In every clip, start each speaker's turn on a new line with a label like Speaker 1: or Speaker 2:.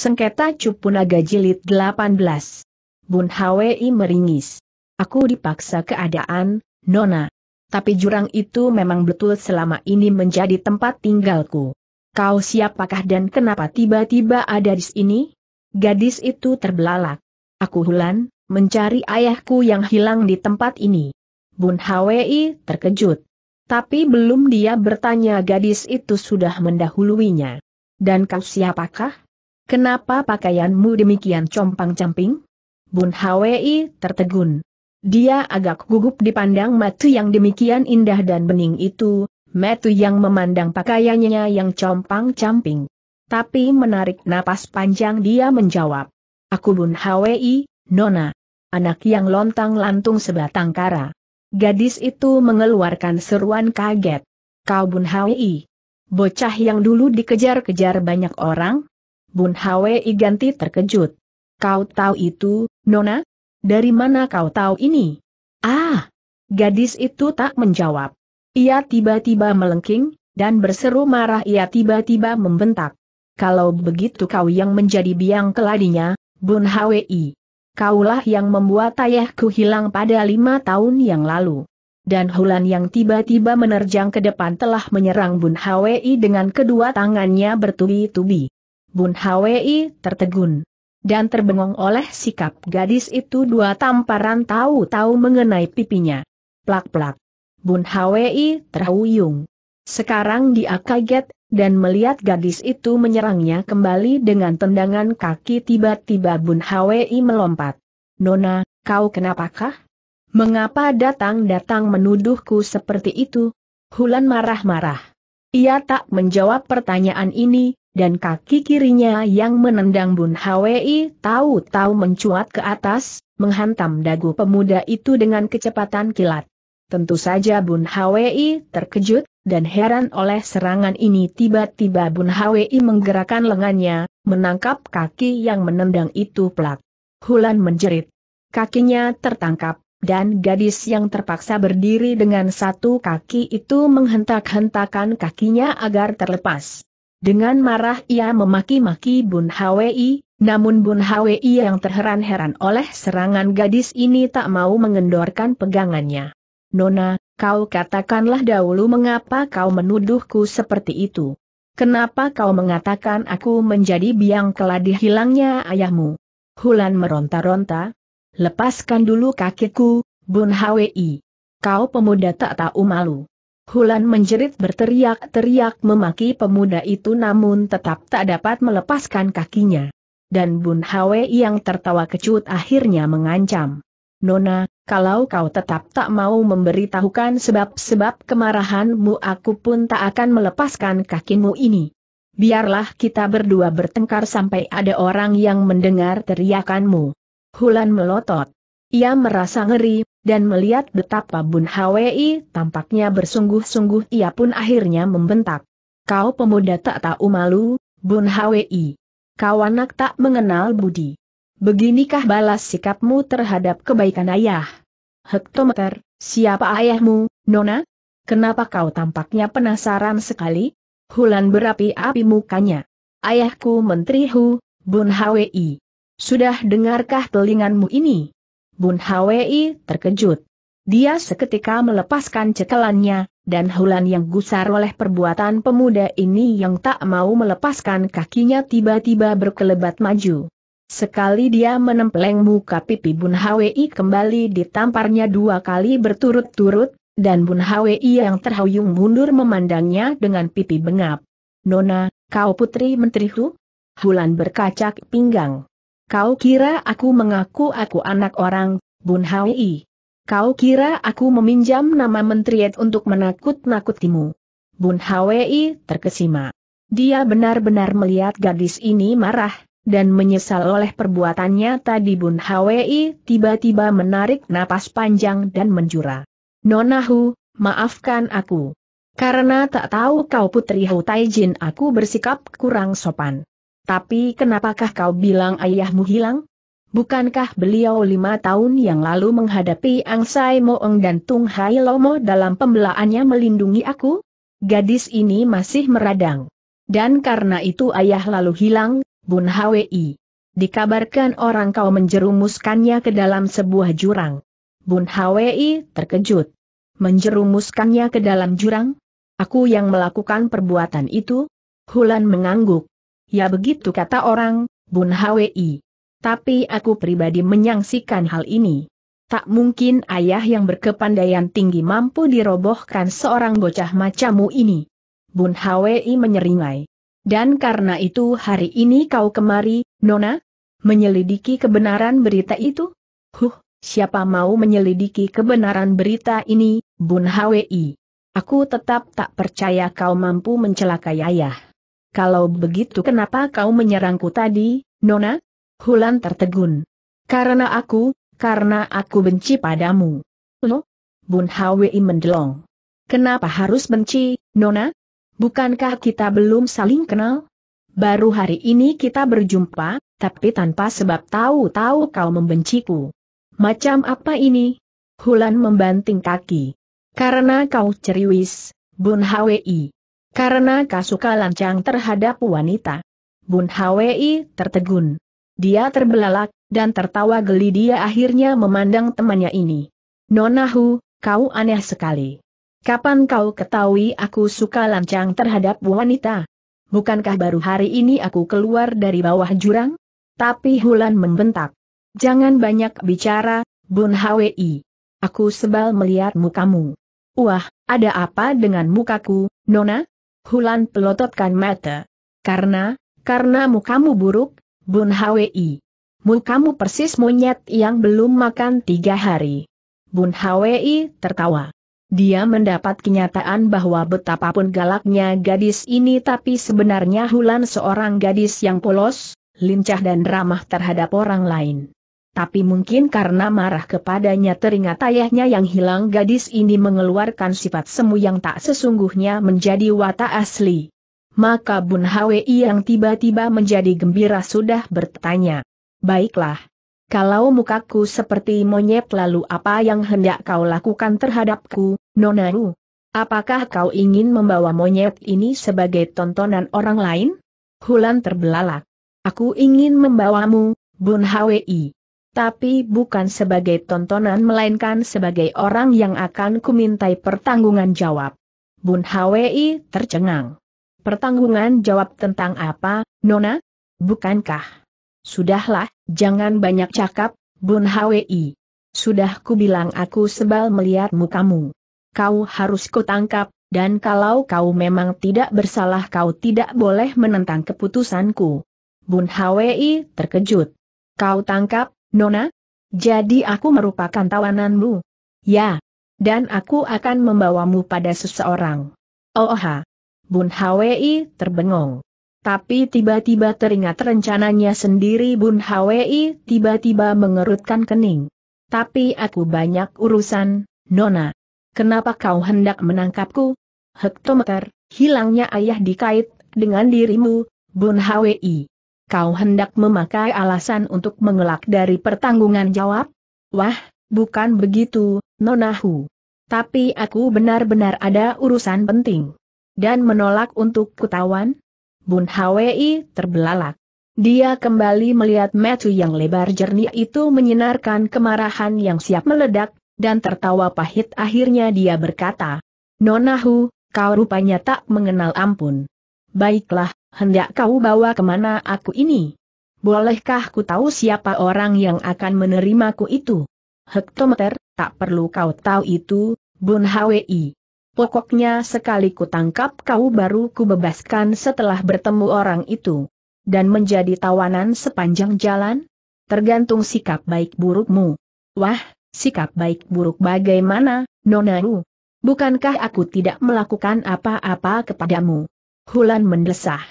Speaker 1: Sengketa cupu naga Jilid 18 Bun Hwi meringis. Aku dipaksa keadaan, Nona. Tapi jurang itu memang betul selama ini menjadi tempat tinggalku. Kau siapakah dan kenapa tiba-tiba ada di sini? Gadis itu terbelalak. Aku Hulan, mencari ayahku yang hilang di tempat ini. Bun Hwi terkejut. Tapi belum dia bertanya gadis itu sudah mendahuluinya. Dan kau siapakah? Kenapa pakaianmu demikian compang-camping? Bun Hwi tertegun. Dia agak gugup dipandang matu yang demikian indah dan bening itu, matu yang memandang pakaiannya yang compang-camping. Tapi menarik napas panjang dia menjawab. Aku Bun Hwi, Nona. Anak yang lontang-lantung sebatang kara. Gadis itu mengeluarkan seruan kaget. Kau Bun Hwi. Bocah yang dulu dikejar-kejar banyak orang, Bun Hwei ganti terkejut. Kau tahu itu, Nona? Dari mana kau tahu ini? Ah! Gadis itu tak menjawab. Ia tiba-tiba melengking, dan berseru marah ia tiba-tiba membentak. Kalau begitu kau yang menjadi biang keladinya, Bun Hwi. Kaulah yang membuat ayahku hilang pada lima tahun yang lalu. Dan Hulan yang tiba-tiba menerjang ke depan telah menyerang Bun Hwi dengan kedua tangannya bertubi-tubi. Bun Hwi tertegun. Dan terbengong oleh sikap gadis itu dua tamparan tahu-tahu mengenai pipinya. Plak-plak. Bun Hwi terhuyung. Sekarang dia kaget, dan melihat gadis itu menyerangnya kembali dengan tendangan kaki tiba-tiba Bun Hwi melompat. Nona, kau kenapakah? Mengapa datang-datang menuduhku seperti itu? Hulan marah-marah. Ia tak menjawab pertanyaan ini, dan kaki kirinya yang menendang Bun Hwi tahu-tahu mencuat ke atas, menghantam dagu pemuda itu dengan kecepatan kilat. Tentu saja Bun Hwi terkejut, dan heran oleh serangan ini tiba-tiba Bun Hwi menggerakkan lengannya, menangkap kaki yang menendang itu pelak. Hulan menjerit. Kakinya tertangkap, dan gadis yang terpaksa berdiri dengan satu kaki itu menghentak-hentakan kakinya agar terlepas. Dengan marah ia memaki-maki Bun Hwi, namun Bun Hwi yang terheran-heran oleh serangan gadis ini tak mau mengendorkan pegangannya. Nona, kau katakanlah dahulu mengapa kau menuduhku seperti itu. Kenapa kau mengatakan aku menjadi biang keladi hilangnya ayahmu? Hulan meronta-ronta. Lepaskan dulu kakiku, Bun Hwi. Kau pemuda tak tahu malu. Hulan menjerit berteriak-teriak memaki pemuda itu namun tetap tak dapat melepaskan kakinya. Dan Bun Hwe yang tertawa kecut akhirnya mengancam. Nona, kalau kau tetap tak mau memberitahukan sebab-sebab kemarahanmu aku pun tak akan melepaskan kakimu ini. Biarlah kita berdua bertengkar sampai ada orang yang mendengar teriakanmu. Hulan melotot. Ia merasa ngeri, dan melihat betapa Bun Hwi tampaknya bersungguh-sungguh ia pun akhirnya membentak. Kau pemuda tak tahu malu, Bun Hwi. Kau anak tak mengenal budi. Beginikah balas sikapmu terhadap kebaikan ayah? Hektometer, siapa ayahmu, Nona? Kenapa kau tampaknya penasaran sekali? Hulan berapi-api mukanya. Ayahku Menteri Hu, Bun Hwi. Sudah dengarkah telinganmu ini? Bun Hwi terkejut. Dia seketika melepaskan cekelannya, dan Hulan yang gusar oleh perbuatan pemuda ini yang tak mau melepaskan kakinya tiba-tiba berkelebat maju. Sekali dia menempeleng muka pipi Bun Hwi kembali ditamparnya dua kali berturut-turut, dan Bun Hwi yang terhuyung mundur memandangnya dengan pipi bengap. Nona, kau putri menteri Hu? Hulan berkacak pinggang. Kau kira aku mengaku aku anak orang, Bun Hawi? Kau kira aku meminjam nama menteri untuk menakut-nakutimu? Bun Hwi terkesima. Dia benar-benar melihat gadis ini marah, dan menyesal oleh perbuatannya tadi Bun Hwi tiba-tiba menarik napas panjang dan menjura. Nonahu, maafkan aku. Karena tak tahu kau putri Jin aku bersikap kurang sopan. Tapi kenapakah kau bilang ayahmu hilang? Bukankah beliau lima tahun yang lalu menghadapi Ang Sai Moeng dan Tung Hai Lomo dalam pembelaannya melindungi aku? Gadis ini masih meradang. Dan karena itu ayah lalu hilang, Bun Hwi. Dikabarkan orang kau menjerumuskannya ke dalam sebuah jurang. Bun Hwi terkejut. Menjerumuskannya ke dalam jurang? Aku yang melakukan perbuatan itu? Hulan mengangguk. Ya begitu kata orang, Bun Hwi. Tapi aku pribadi menyangsikan hal ini. Tak mungkin ayah yang berkepandaian tinggi mampu dirobohkan seorang bocah macamu ini. Bun Hwi menyeringai. Dan karena itu hari ini kau kemari, Nona? Menyelidiki kebenaran berita itu? Huh, siapa mau menyelidiki kebenaran berita ini, Bun Hwi? Aku tetap tak percaya kau mampu mencelakai ayah. Kalau begitu kenapa kau menyerangku tadi, Nona? Hulan tertegun. Karena aku, karena aku benci padamu. Lo? Bun Hwi mendelong. Kenapa harus benci, Nona? Bukankah kita belum saling kenal? Baru hari ini kita berjumpa, tapi tanpa sebab tahu-tahu kau membenciku. Macam apa ini? Hulan membanting kaki. Karena kau ceriwis, Bun Hwi. Karena kasuka lancang terhadap wanita. Bun Hwi tertegun. Dia terbelalak, dan tertawa geli dia akhirnya memandang temannya ini. Nonahu, kau aneh sekali. Kapan kau ketahui aku suka lancang terhadap wanita? Bukankah baru hari ini aku keluar dari bawah jurang? Tapi Hulan membentak. Jangan banyak bicara, Bun Hwi. Aku sebal melihat mukamu. Wah, ada apa dengan mukaku, Nona? Hulan pelototkan mata. Karena, karena mukamu buruk, Bun Hwi. Mukamu persis monyet yang belum makan tiga hari. Bun Hwi tertawa. Dia mendapat kenyataan bahwa betapapun galaknya gadis ini tapi sebenarnya Hulan seorang gadis yang polos, lincah dan ramah terhadap orang lain tapi mungkin karena marah kepadanya teringat ayahnya yang hilang gadis ini mengeluarkan sifat semu yang tak sesungguhnya menjadi watak asli. Maka Bun Hwi yang tiba-tiba menjadi gembira sudah bertanya. Baiklah. Kalau mukaku seperti monyet lalu apa yang hendak kau lakukan terhadapku, Nonaru? Apakah kau ingin membawa monyet ini sebagai tontonan orang lain? Hulan terbelalak. Aku ingin membawamu, Bun Hwi tapi bukan sebagai tontonan melainkan sebagai orang yang akan kumintai pertanggungan jawab. Bun Hwi tercengang. Pertanggungan jawab tentang apa, Nona? Bukankah? Sudahlah, jangan banyak cakap, Bun Hwi. Sudah kubilang aku sebal melihat mukamu. Kau harus kutangkap, dan kalau kau memang tidak bersalah kau tidak boleh menentang keputusanku. Bun Hwi terkejut. Kau tangkap, Nona? Jadi aku merupakan tawananmu? Ya. Dan aku akan membawamu pada seseorang. Oh Bun Hwi terbengong. Tapi tiba-tiba teringat rencananya sendiri Bun Hwi tiba-tiba mengerutkan kening. Tapi aku banyak urusan, Nona. Kenapa kau hendak menangkapku? Hektometer, hilangnya ayah dikait dengan dirimu, Bun Hwi. Kau hendak memakai alasan untuk mengelak dari pertanggungan jawab? Wah, bukan begitu, Nonahu. Tapi aku benar-benar ada urusan penting. Dan menolak untuk kutawan? Bun Hwi terbelalak. Dia kembali melihat Metu yang lebar jernih itu menyinarkan kemarahan yang siap meledak, dan tertawa pahit akhirnya dia berkata, Nonahu, kau rupanya tak mengenal ampun. Baiklah, hendak kau bawa kemana aku ini? Bolehkah ku tahu siapa orang yang akan menerimaku itu? Hektometer, tak perlu kau tahu itu, Bun Hwi. Pokoknya sekali ku tangkap kau baru ku bebaskan setelah bertemu orang itu. Dan menjadi tawanan sepanjang jalan? Tergantung sikap baik burukmu. Wah, sikap baik buruk bagaimana, Nonaru? Bukankah aku tidak melakukan apa-apa kepadamu? Hulan mendesah.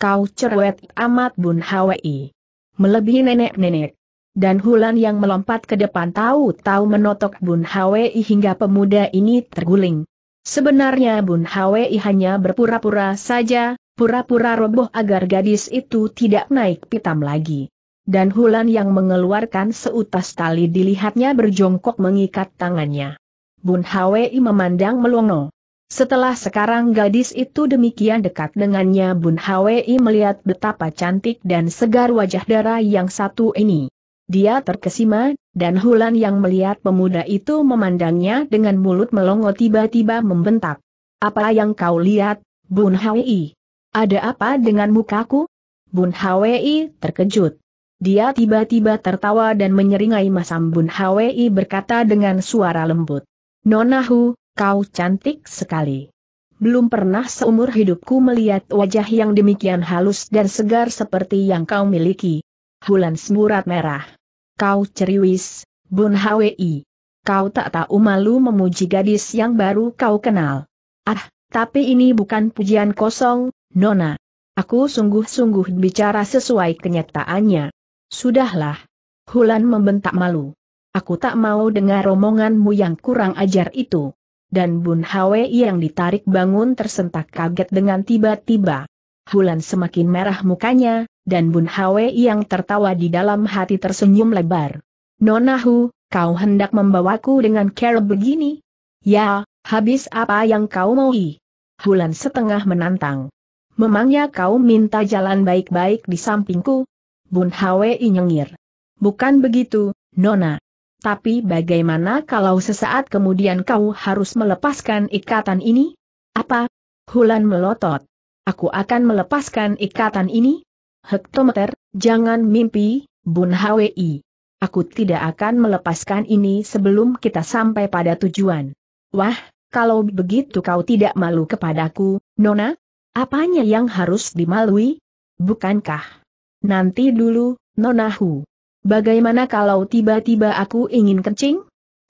Speaker 1: Kau cerewet amat Bun Hwi. Melebihi nenek-nenek. Dan Hulan yang melompat ke depan tahu-tahu menotok Bun Hwi hingga pemuda ini terguling. Sebenarnya Bun Hwi hanya berpura-pura saja, pura-pura roboh agar gadis itu tidak naik pitam lagi. Dan Hulan yang mengeluarkan seutas tali dilihatnya berjongkok mengikat tangannya. Bun Hwi memandang melongo. Setelah sekarang gadis itu demikian dekat dengannya Bun Hwi melihat betapa cantik dan segar wajah darah yang satu ini. Dia terkesima, dan Hulan yang melihat pemuda itu memandangnya dengan mulut melongo tiba-tiba membentak. Apa yang kau lihat, Bun Hwi? Ada apa dengan mukaku? Bun Hwi terkejut. Dia tiba-tiba tertawa dan menyeringai masam Bun Hwi berkata dengan suara lembut. Nonahu, kau cantik sekali. Belum pernah seumur hidupku melihat wajah yang demikian halus dan segar seperti yang kau miliki. Hulan semburat merah. Kau ceriwis, Bun Hwi. Kau tak tahu malu memuji gadis yang baru kau kenal. Ah, tapi ini bukan pujian kosong, Nona. Aku sungguh-sungguh bicara sesuai kenyataannya. Sudahlah. Hulan membentak malu. Aku tak mau dengar omonganmu yang kurang ajar itu dan Bun Hwe yang ditarik bangun tersentak kaget dengan tiba-tiba. Hulan semakin merah mukanya, dan Bun Hwe yang tertawa di dalam hati tersenyum lebar. Nonahu, kau hendak membawaku dengan cara begini? Ya, habis apa yang kau mau? Hulan setengah menantang. Memangnya kau minta jalan baik-baik di sampingku? Bun Hwe nyengir. Bukan begitu, Nona. Tapi bagaimana kalau sesaat kemudian kau harus melepaskan ikatan ini? Apa? Hulan melotot. Aku akan melepaskan ikatan ini? Hektometer, jangan mimpi, Bun Hwi. Aku tidak akan melepaskan ini sebelum kita sampai pada tujuan. Wah, kalau begitu kau tidak malu kepadaku, Nona? Apanya yang harus dimalui? Bukankah? Nanti dulu, Hu. Bagaimana kalau tiba-tiba aku ingin kencing?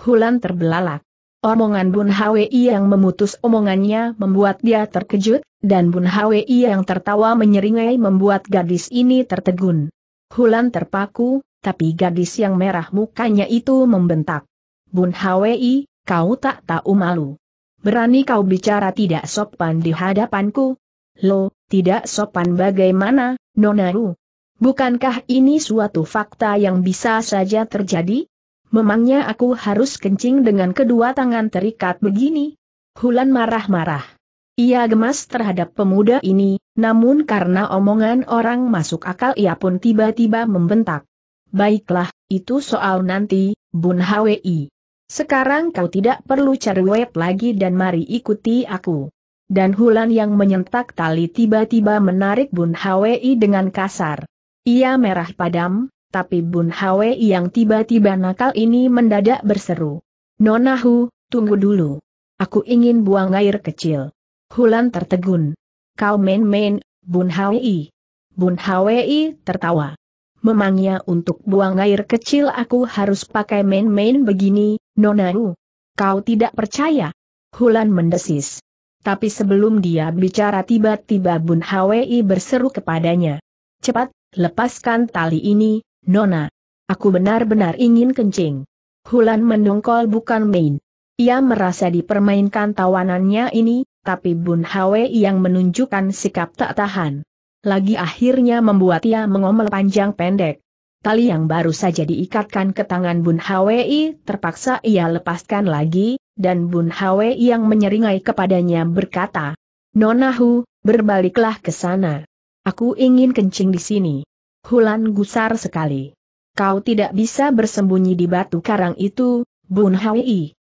Speaker 1: Hulan terbelalak. Omongan Bun Hwi yang memutus omongannya membuat dia terkejut, dan Bun Hwi yang tertawa menyeringai membuat gadis ini tertegun. Hulan terpaku, tapi gadis yang merah mukanya itu membentak. Bun Hwi, kau tak tahu malu. Berani kau bicara tidak sopan di hadapanku? Lo, tidak sopan bagaimana, Nonaru, Bukankah ini suatu fakta yang bisa saja terjadi? Memangnya aku harus kencing dengan kedua tangan terikat begini? Hulan marah-marah. Ia gemas terhadap pemuda ini, namun karena omongan orang masuk akal ia pun tiba-tiba membentak. Baiklah, itu soal nanti, Bun Hwi. Sekarang kau tidak perlu cerewet lagi dan mari ikuti aku. Dan Hulan yang menyentak tali tiba-tiba menarik Bun Hwi dengan kasar. Ia merah padam, tapi Bun Hwe yang tiba-tiba nakal ini mendadak berseru. Nonahu, tunggu dulu. Aku ingin buang air kecil. Hulan tertegun. Kau main-main, Bun Hwe. Bun Hwe tertawa. Memangnya untuk buang air kecil aku harus pakai main-main begini, Nonahu? Kau tidak percaya? Hulan mendesis. Tapi sebelum dia bicara tiba-tiba Bun Hwe berseru kepadanya. Cepat, Lepaskan tali ini, Nona. Aku benar-benar ingin kencing. Hulan mendongkol bukan main. Ia merasa dipermainkan tawanannya ini, tapi Bun Hwe yang menunjukkan sikap tak tahan. Lagi akhirnya membuat ia mengomel panjang pendek. Tali yang baru saja diikatkan ke tangan Bun Hwi terpaksa ia lepaskan lagi, dan Bun Hwi yang menyeringai kepadanya berkata, Nonahu, berbaliklah ke sana. Aku ingin kencing di sini. Hulan gusar sekali. Kau tidak bisa bersembunyi di batu karang itu, Bun Hai.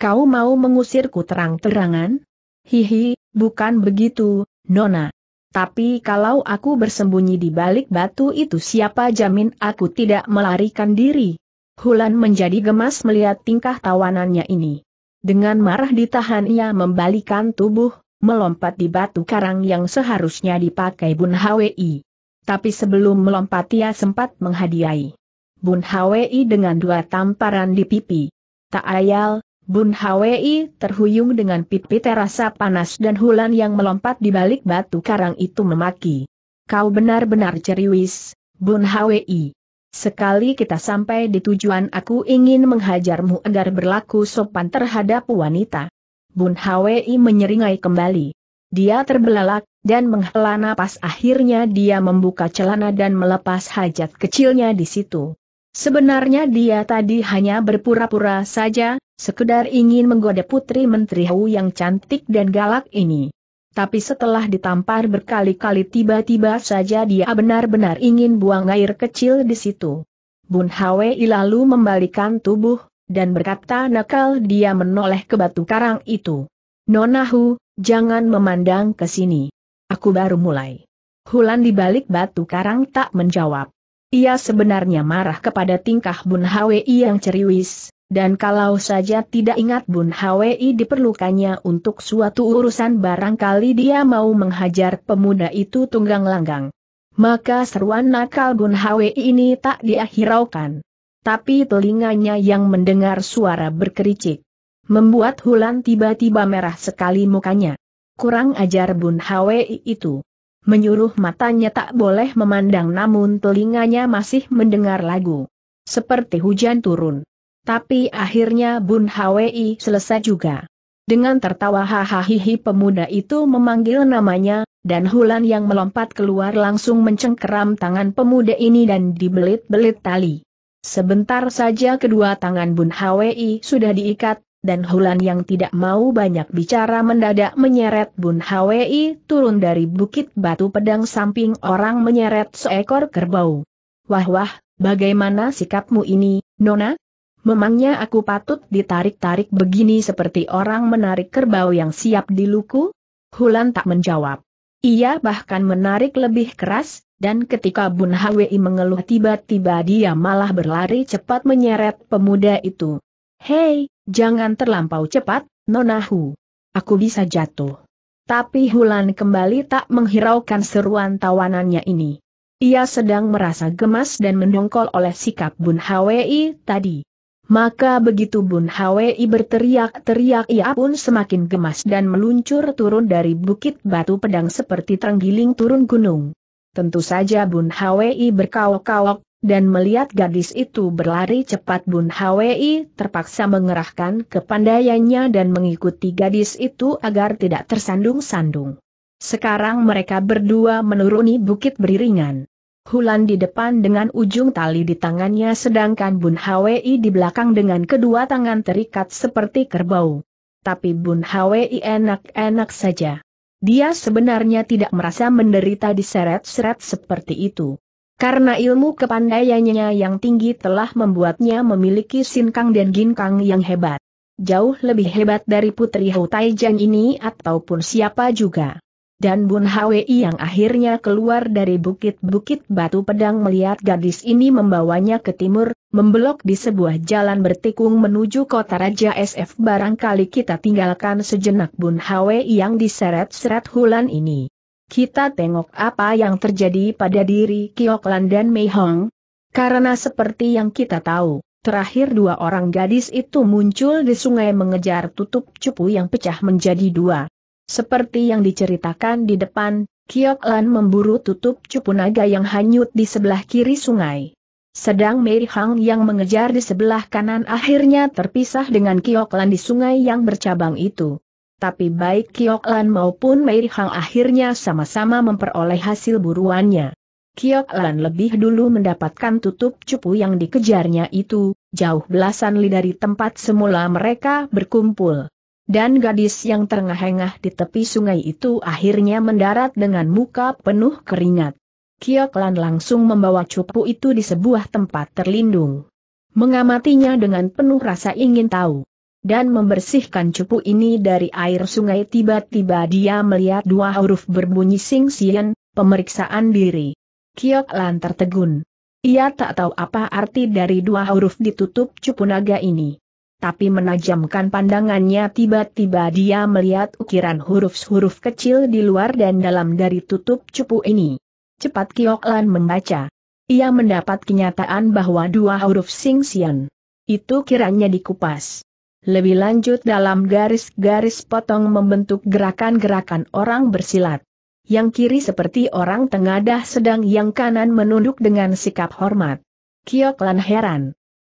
Speaker 1: Kau mau mengusirku terang-terangan? Hihi, bukan begitu, Nona. Tapi kalau aku bersembunyi di balik batu itu siapa jamin aku tidak melarikan diri? Hulan menjadi gemas melihat tingkah tawanannya ini. Dengan marah ditahan ia membalikan tubuh, melompat di batu karang yang seharusnya dipakai Bun Hwi. Tapi sebelum melompat ia sempat menghadiahi Bun Hwi dengan dua tamparan di pipi. Tak ayal, Bun Hwi terhuyung dengan pipi terasa panas dan Hulan yang melompat di balik batu karang itu memaki. Kau benar-benar ceriwis, Bun Hwi. Sekali kita sampai di tujuan aku ingin menghajarmu agar berlaku sopan terhadap wanita. Bun Hwi menyeringai kembali. Dia terbelalak, dan menghela napas akhirnya dia membuka celana dan melepas hajat kecilnya di situ. Sebenarnya dia tadi hanya berpura-pura saja, sekedar ingin menggoda putri Menteri Hu yang cantik dan galak ini. Tapi setelah ditampar berkali-kali tiba-tiba saja dia benar-benar ingin buang air kecil di situ. Bun Hwi lalu membalikan tubuh, dan berkata nakal dia menoleh ke batu karang itu. Nonahu, jangan memandang ke sini. Aku baru mulai. Hulan di balik batu karang tak menjawab. Ia sebenarnya marah kepada tingkah Bun Hwi yang ceriwis, dan kalau saja tidak ingat Bun Hwi diperlukannya untuk suatu urusan barangkali dia mau menghajar pemuda itu tunggang langgang. Maka seruan nakal Bun Hwi ini tak diakhiraukan tapi telinganya yang mendengar suara berkericik. Membuat Hulan tiba-tiba merah sekali mukanya. Kurang ajar Bun Hwi itu. Menyuruh matanya tak boleh memandang namun telinganya masih mendengar lagu. Seperti hujan turun. Tapi akhirnya Bun Hwi selesai juga. Dengan tertawa hahaha pemuda itu memanggil namanya, dan Hulan yang melompat keluar langsung mencengkeram tangan pemuda ini dan dibelit-belit tali. Sebentar saja kedua tangan Bun Hwi sudah diikat, dan Hulan yang tidak mau banyak bicara mendadak menyeret Bun Hwi turun dari bukit batu pedang samping orang menyeret seekor kerbau. Wah wah, bagaimana sikapmu ini, Nona? Memangnya aku patut ditarik-tarik begini seperti orang menarik kerbau yang siap diluku? Hulan tak menjawab. Ia bahkan menarik lebih keras, dan ketika Bun Hwi mengeluh tiba-tiba dia malah berlari cepat menyeret pemuda itu. Hei, jangan terlampau cepat, Nonahu. Aku bisa jatuh. Tapi Hulan kembali tak menghiraukan seruan tawanannya ini. Ia sedang merasa gemas dan mendongkol oleh sikap Bun Hwi tadi. Maka begitu Bun Hwi berteriak-teriak ia pun semakin gemas dan meluncur turun dari bukit batu pedang seperti terenggiling turun gunung. Tentu saja Bun Hwi berkaok-kaok, dan melihat gadis itu berlari cepat Bun Hwi terpaksa mengerahkan kepandaiannya dan mengikuti gadis itu agar tidak tersandung-sandung. Sekarang mereka berdua menuruni bukit beriringan. Hulan di depan dengan ujung tali di tangannya sedangkan Bun Hwi di belakang dengan kedua tangan terikat seperti kerbau. Tapi Bun Hwi enak-enak saja. Dia sebenarnya tidak merasa menderita diseret-seret seperti itu. Karena ilmu kepandaiannya yang tinggi telah membuatnya memiliki sinkang dan ginkang yang hebat. Jauh lebih hebat dari Putri Taijiang ini ataupun siapa juga dan Bun Hwi yang akhirnya keluar dari bukit-bukit batu pedang melihat gadis ini membawanya ke timur, membelok di sebuah jalan bertikung menuju kota Raja SF barangkali kita tinggalkan sejenak Bun Hwi yang diseret-seret hulan ini. Kita tengok apa yang terjadi pada diri Kioklan dan Mei Hong. Karena seperti yang kita tahu, Terakhir dua orang gadis itu muncul di sungai mengejar tutup cupu yang pecah menjadi dua. Seperti yang diceritakan di depan, Kiok Lan memburu tutup cupu naga yang hanyut di sebelah kiri sungai. Sedang Mei Hang yang mengejar di sebelah kanan akhirnya terpisah dengan Kiok Lan di sungai yang bercabang itu. Tapi baik Kiok Lan maupun Mei Hang akhirnya sama-sama memperoleh hasil buruannya. Kiok Lan lebih dulu mendapatkan tutup cupu yang dikejarnya itu, jauh belasan li dari tempat semula mereka berkumpul dan gadis yang terengah-engah di tepi sungai itu akhirnya mendarat dengan muka penuh keringat. Kioklan langsung membawa cupu itu di sebuah tempat terlindung. Mengamatinya dengan penuh rasa ingin tahu. Dan membersihkan cupu ini dari air sungai tiba-tiba dia melihat dua huruf berbunyi sing sian, pemeriksaan diri. Kioklan tertegun. Ia tak tahu apa arti dari dua huruf ditutup cupu naga ini tapi menajamkan pandangannya tiba-tiba dia melihat ukiran huruf-huruf kecil di luar dan dalam dari tutup cupu ini. Cepat Kiok Lan membaca. Ia mendapat kenyataan bahwa dua huruf Sing Sian. Itu kiranya dikupas. Lebih lanjut dalam garis-garis potong membentuk gerakan-gerakan orang bersilat. Yang kiri seperti orang tengadah sedang yang kanan menunduk dengan sikap hormat. Kiok Lan heran.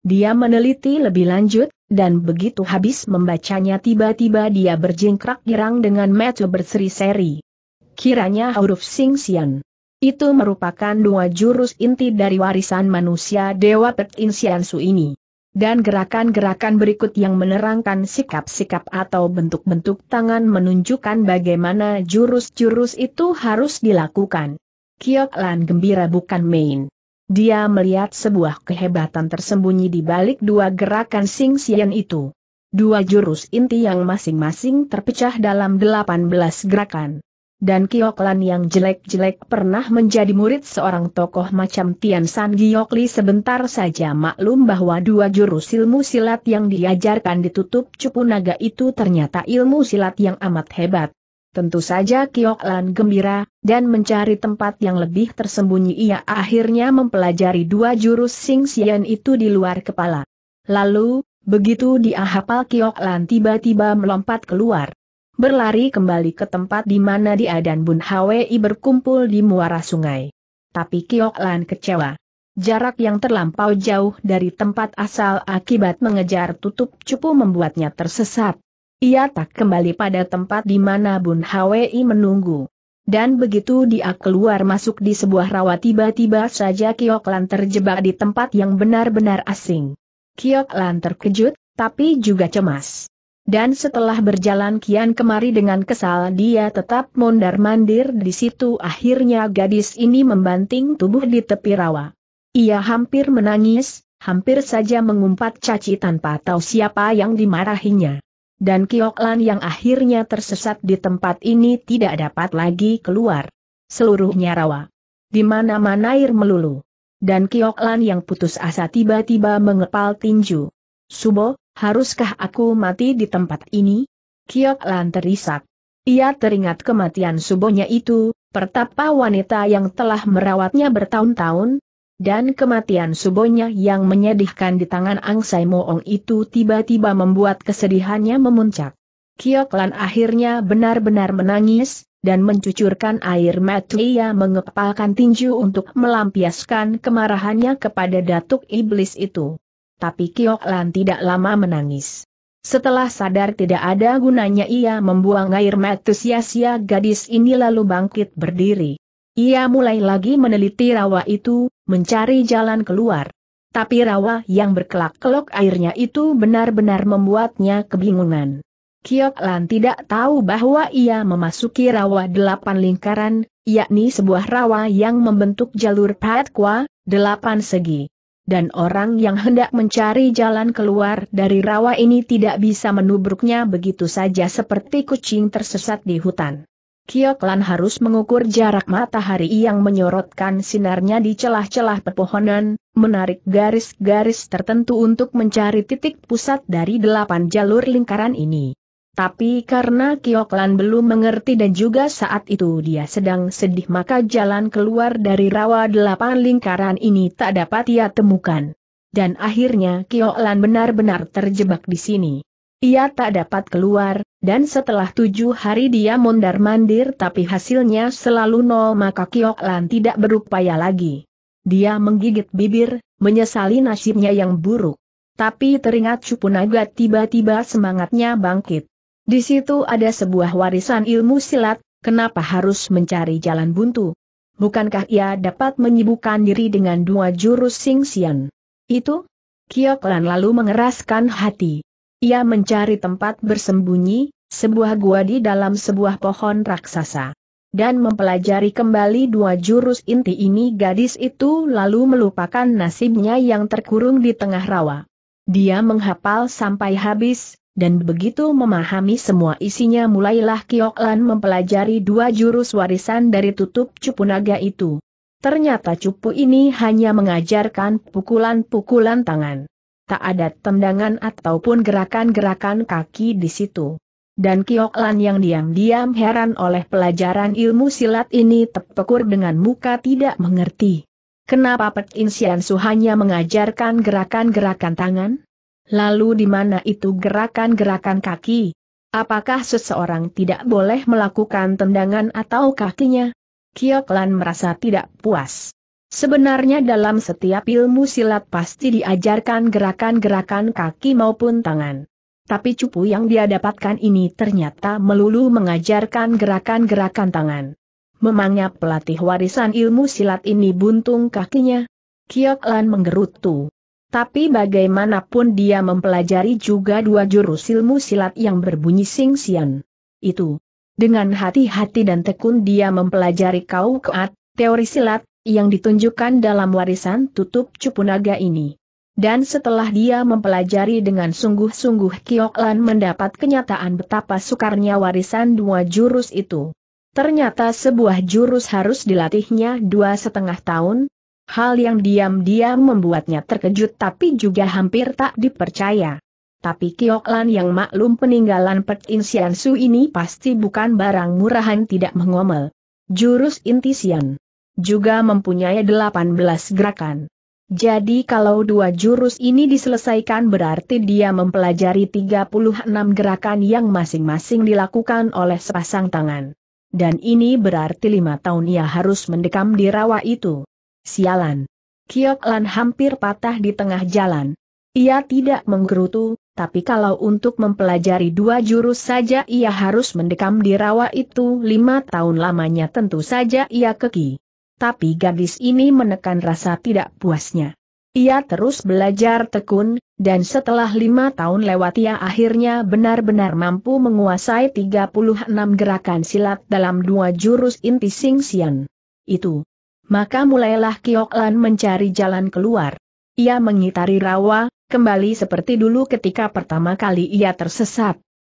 Speaker 1: Dia meneliti lebih lanjut, dan begitu habis membacanya tiba-tiba dia berjingkrak girang dengan mata berseri-seri. Kiranya huruf Sing sian Itu merupakan dua jurus inti dari warisan manusia Dewa Pek su ini. Dan gerakan-gerakan berikut yang menerangkan sikap-sikap atau bentuk-bentuk tangan menunjukkan bagaimana jurus-jurus itu harus dilakukan. Kiok Lan gembira bukan main. Dia melihat sebuah kehebatan tersembunyi di balik dua gerakan Sing Sian itu. Dua jurus inti yang masing-masing terpecah dalam delapan belas gerakan. Dan Kioklan yang jelek-jelek pernah menjadi murid seorang tokoh macam Tian San Giokli sebentar saja maklum bahwa dua jurus ilmu silat yang diajarkan ditutup cupu naga itu ternyata ilmu silat yang amat hebat. Tentu saja Kiok Lan gembira, dan mencari tempat yang lebih tersembunyi ia akhirnya mempelajari dua jurus Sing Sian itu di luar kepala. Lalu, begitu dia hafal Kiok Lan tiba-tiba melompat keluar. Berlari kembali ke tempat di mana dia dan Bun Hwi berkumpul di muara sungai. Tapi Kiok Lan kecewa. Jarak yang terlampau jauh dari tempat asal akibat mengejar tutup cupu membuatnya tersesat. Ia tak kembali pada tempat di mana Bun Hwi menunggu. Dan begitu dia keluar masuk di sebuah rawa tiba-tiba saja Kiok Lan terjebak di tempat yang benar-benar asing. Kiok Lan terkejut, tapi juga cemas. Dan setelah berjalan kian kemari dengan kesal dia tetap mondar-mandir di situ akhirnya gadis ini membanting tubuh di tepi rawa. Ia hampir menangis, hampir saja mengumpat caci tanpa tahu siapa yang dimarahinya dan Kioklan yang akhirnya tersesat di tempat ini tidak dapat lagi keluar. Seluruhnya rawa. Di mana-mana air melulu. Dan Kioklan yang putus asa tiba-tiba mengepal tinju. Subo, haruskah aku mati di tempat ini? Kioklan terisak. Ia teringat kematian subonya itu, pertapa wanita yang telah merawatnya bertahun-tahun, dan kematian Subonya yang menyedihkan di tangan Angsai Moong itu tiba-tiba membuat kesedihannya memuncak. Kioklan akhirnya benar-benar menangis, dan mencucurkan air mata ia mengepalkan tinju untuk melampiaskan kemarahannya kepada Datuk Iblis itu. Tapi Kioklan tidak lama menangis. Setelah sadar tidak ada gunanya ia membuang air mata sia-sia gadis ini lalu bangkit berdiri. Ia mulai lagi meneliti rawa itu, mencari jalan keluar. Tapi rawa yang berkelak-kelok airnya itu benar-benar membuatnya kebingungan. Kiok Lan tidak tahu bahwa ia memasuki rawa delapan lingkaran, yakni sebuah rawa yang membentuk jalur patkwa, delapan segi. Dan orang yang hendak mencari jalan keluar dari rawa ini tidak bisa menubruknya begitu saja seperti kucing tersesat di hutan. Kioklan harus mengukur jarak matahari yang menyorotkan sinarnya di celah-celah pepohonan, menarik garis-garis tertentu untuk mencari titik pusat dari delapan jalur lingkaran ini. Tapi karena Kioklan belum mengerti dan juga saat itu dia sedang sedih maka jalan keluar dari rawa delapan lingkaran ini tak dapat ia temukan. Dan akhirnya Kioklan benar-benar terjebak di sini. Ia tak dapat keluar, dan setelah tujuh hari dia mondar-mandir tapi hasilnya selalu nol maka Kiok Lan tidak berupaya lagi. Dia menggigit bibir, menyesali nasibnya yang buruk. Tapi teringat cupu naga tiba-tiba semangatnya bangkit. Di situ ada sebuah warisan ilmu silat, kenapa harus mencari jalan buntu? Bukankah ia dapat menyibukkan diri dengan dua jurus Sing Sian? Itu? Kiok Lan lalu mengeraskan hati. Ia mencari tempat bersembunyi, sebuah gua di dalam sebuah pohon raksasa. Dan mempelajari kembali dua jurus inti ini gadis itu lalu melupakan nasibnya yang terkurung di tengah rawa. Dia menghapal sampai habis, dan begitu memahami semua isinya mulailah Kioklan mempelajari dua jurus warisan dari tutup cupu naga itu. Ternyata cupu ini hanya mengajarkan pukulan-pukulan tangan tak ada tendangan ataupun gerakan-gerakan kaki di situ. Dan Kiok yang diam-diam heran oleh pelajaran ilmu silat ini terpekur dengan muka tidak mengerti. Kenapa Pek Insian Su hanya mengajarkan gerakan-gerakan tangan? Lalu di mana itu gerakan-gerakan kaki? Apakah seseorang tidak boleh melakukan tendangan atau kakinya? Kiok merasa tidak puas. Sebenarnya dalam setiap ilmu silat pasti diajarkan gerakan-gerakan kaki maupun tangan. Tapi cupu yang dia dapatkan ini ternyata melulu mengajarkan gerakan-gerakan tangan. Memangnya pelatih warisan ilmu silat ini buntung kakinya? Kiok Lan menggerutu. Tapi bagaimanapun dia mempelajari juga dua jurus ilmu silat yang berbunyi sing sian. Itu. Dengan hati-hati dan tekun dia mempelajari kau keat, teori silat, yang ditunjukkan dalam warisan tutup cupu naga ini. Dan setelah dia mempelajari dengan sungguh-sungguh Kioklan mendapat kenyataan betapa sukarnya warisan dua jurus itu. Ternyata sebuah jurus harus dilatihnya dua setengah tahun. Hal yang diam-diam membuatnya terkejut tapi juga hampir tak dipercaya. Tapi Kioklan yang maklum peninggalan Pet Su ini pasti bukan barang murahan tidak mengomel. Jurus Intisian juga mempunyai 18 gerakan. Jadi kalau dua jurus ini diselesaikan berarti dia mempelajari 36 gerakan yang masing-masing dilakukan oleh sepasang tangan. Dan ini berarti lima tahun ia harus mendekam di rawa itu. Sialan. Kiok Lan hampir patah di tengah jalan. Ia tidak menggerutu, tapi kalau untuk mempelajari dua jurus saja ia harus mendekam di rawa itu lima tahun lamanya tentu saja ia keki tapi gadis ini menekan rasa tidak puasnya. Ia terus belajar tekun, dan setelah lima tahun lewat ia akhirnya benar-benar mampu menguasai 36 gerakan silat dalam dua jurus inti Sing Sian. Itu. Maka mulailah Kiok Lan mencari jalan keluar. Ia mengitari rawa, kembali seperti dulu ketika pertama kali ia tersesat.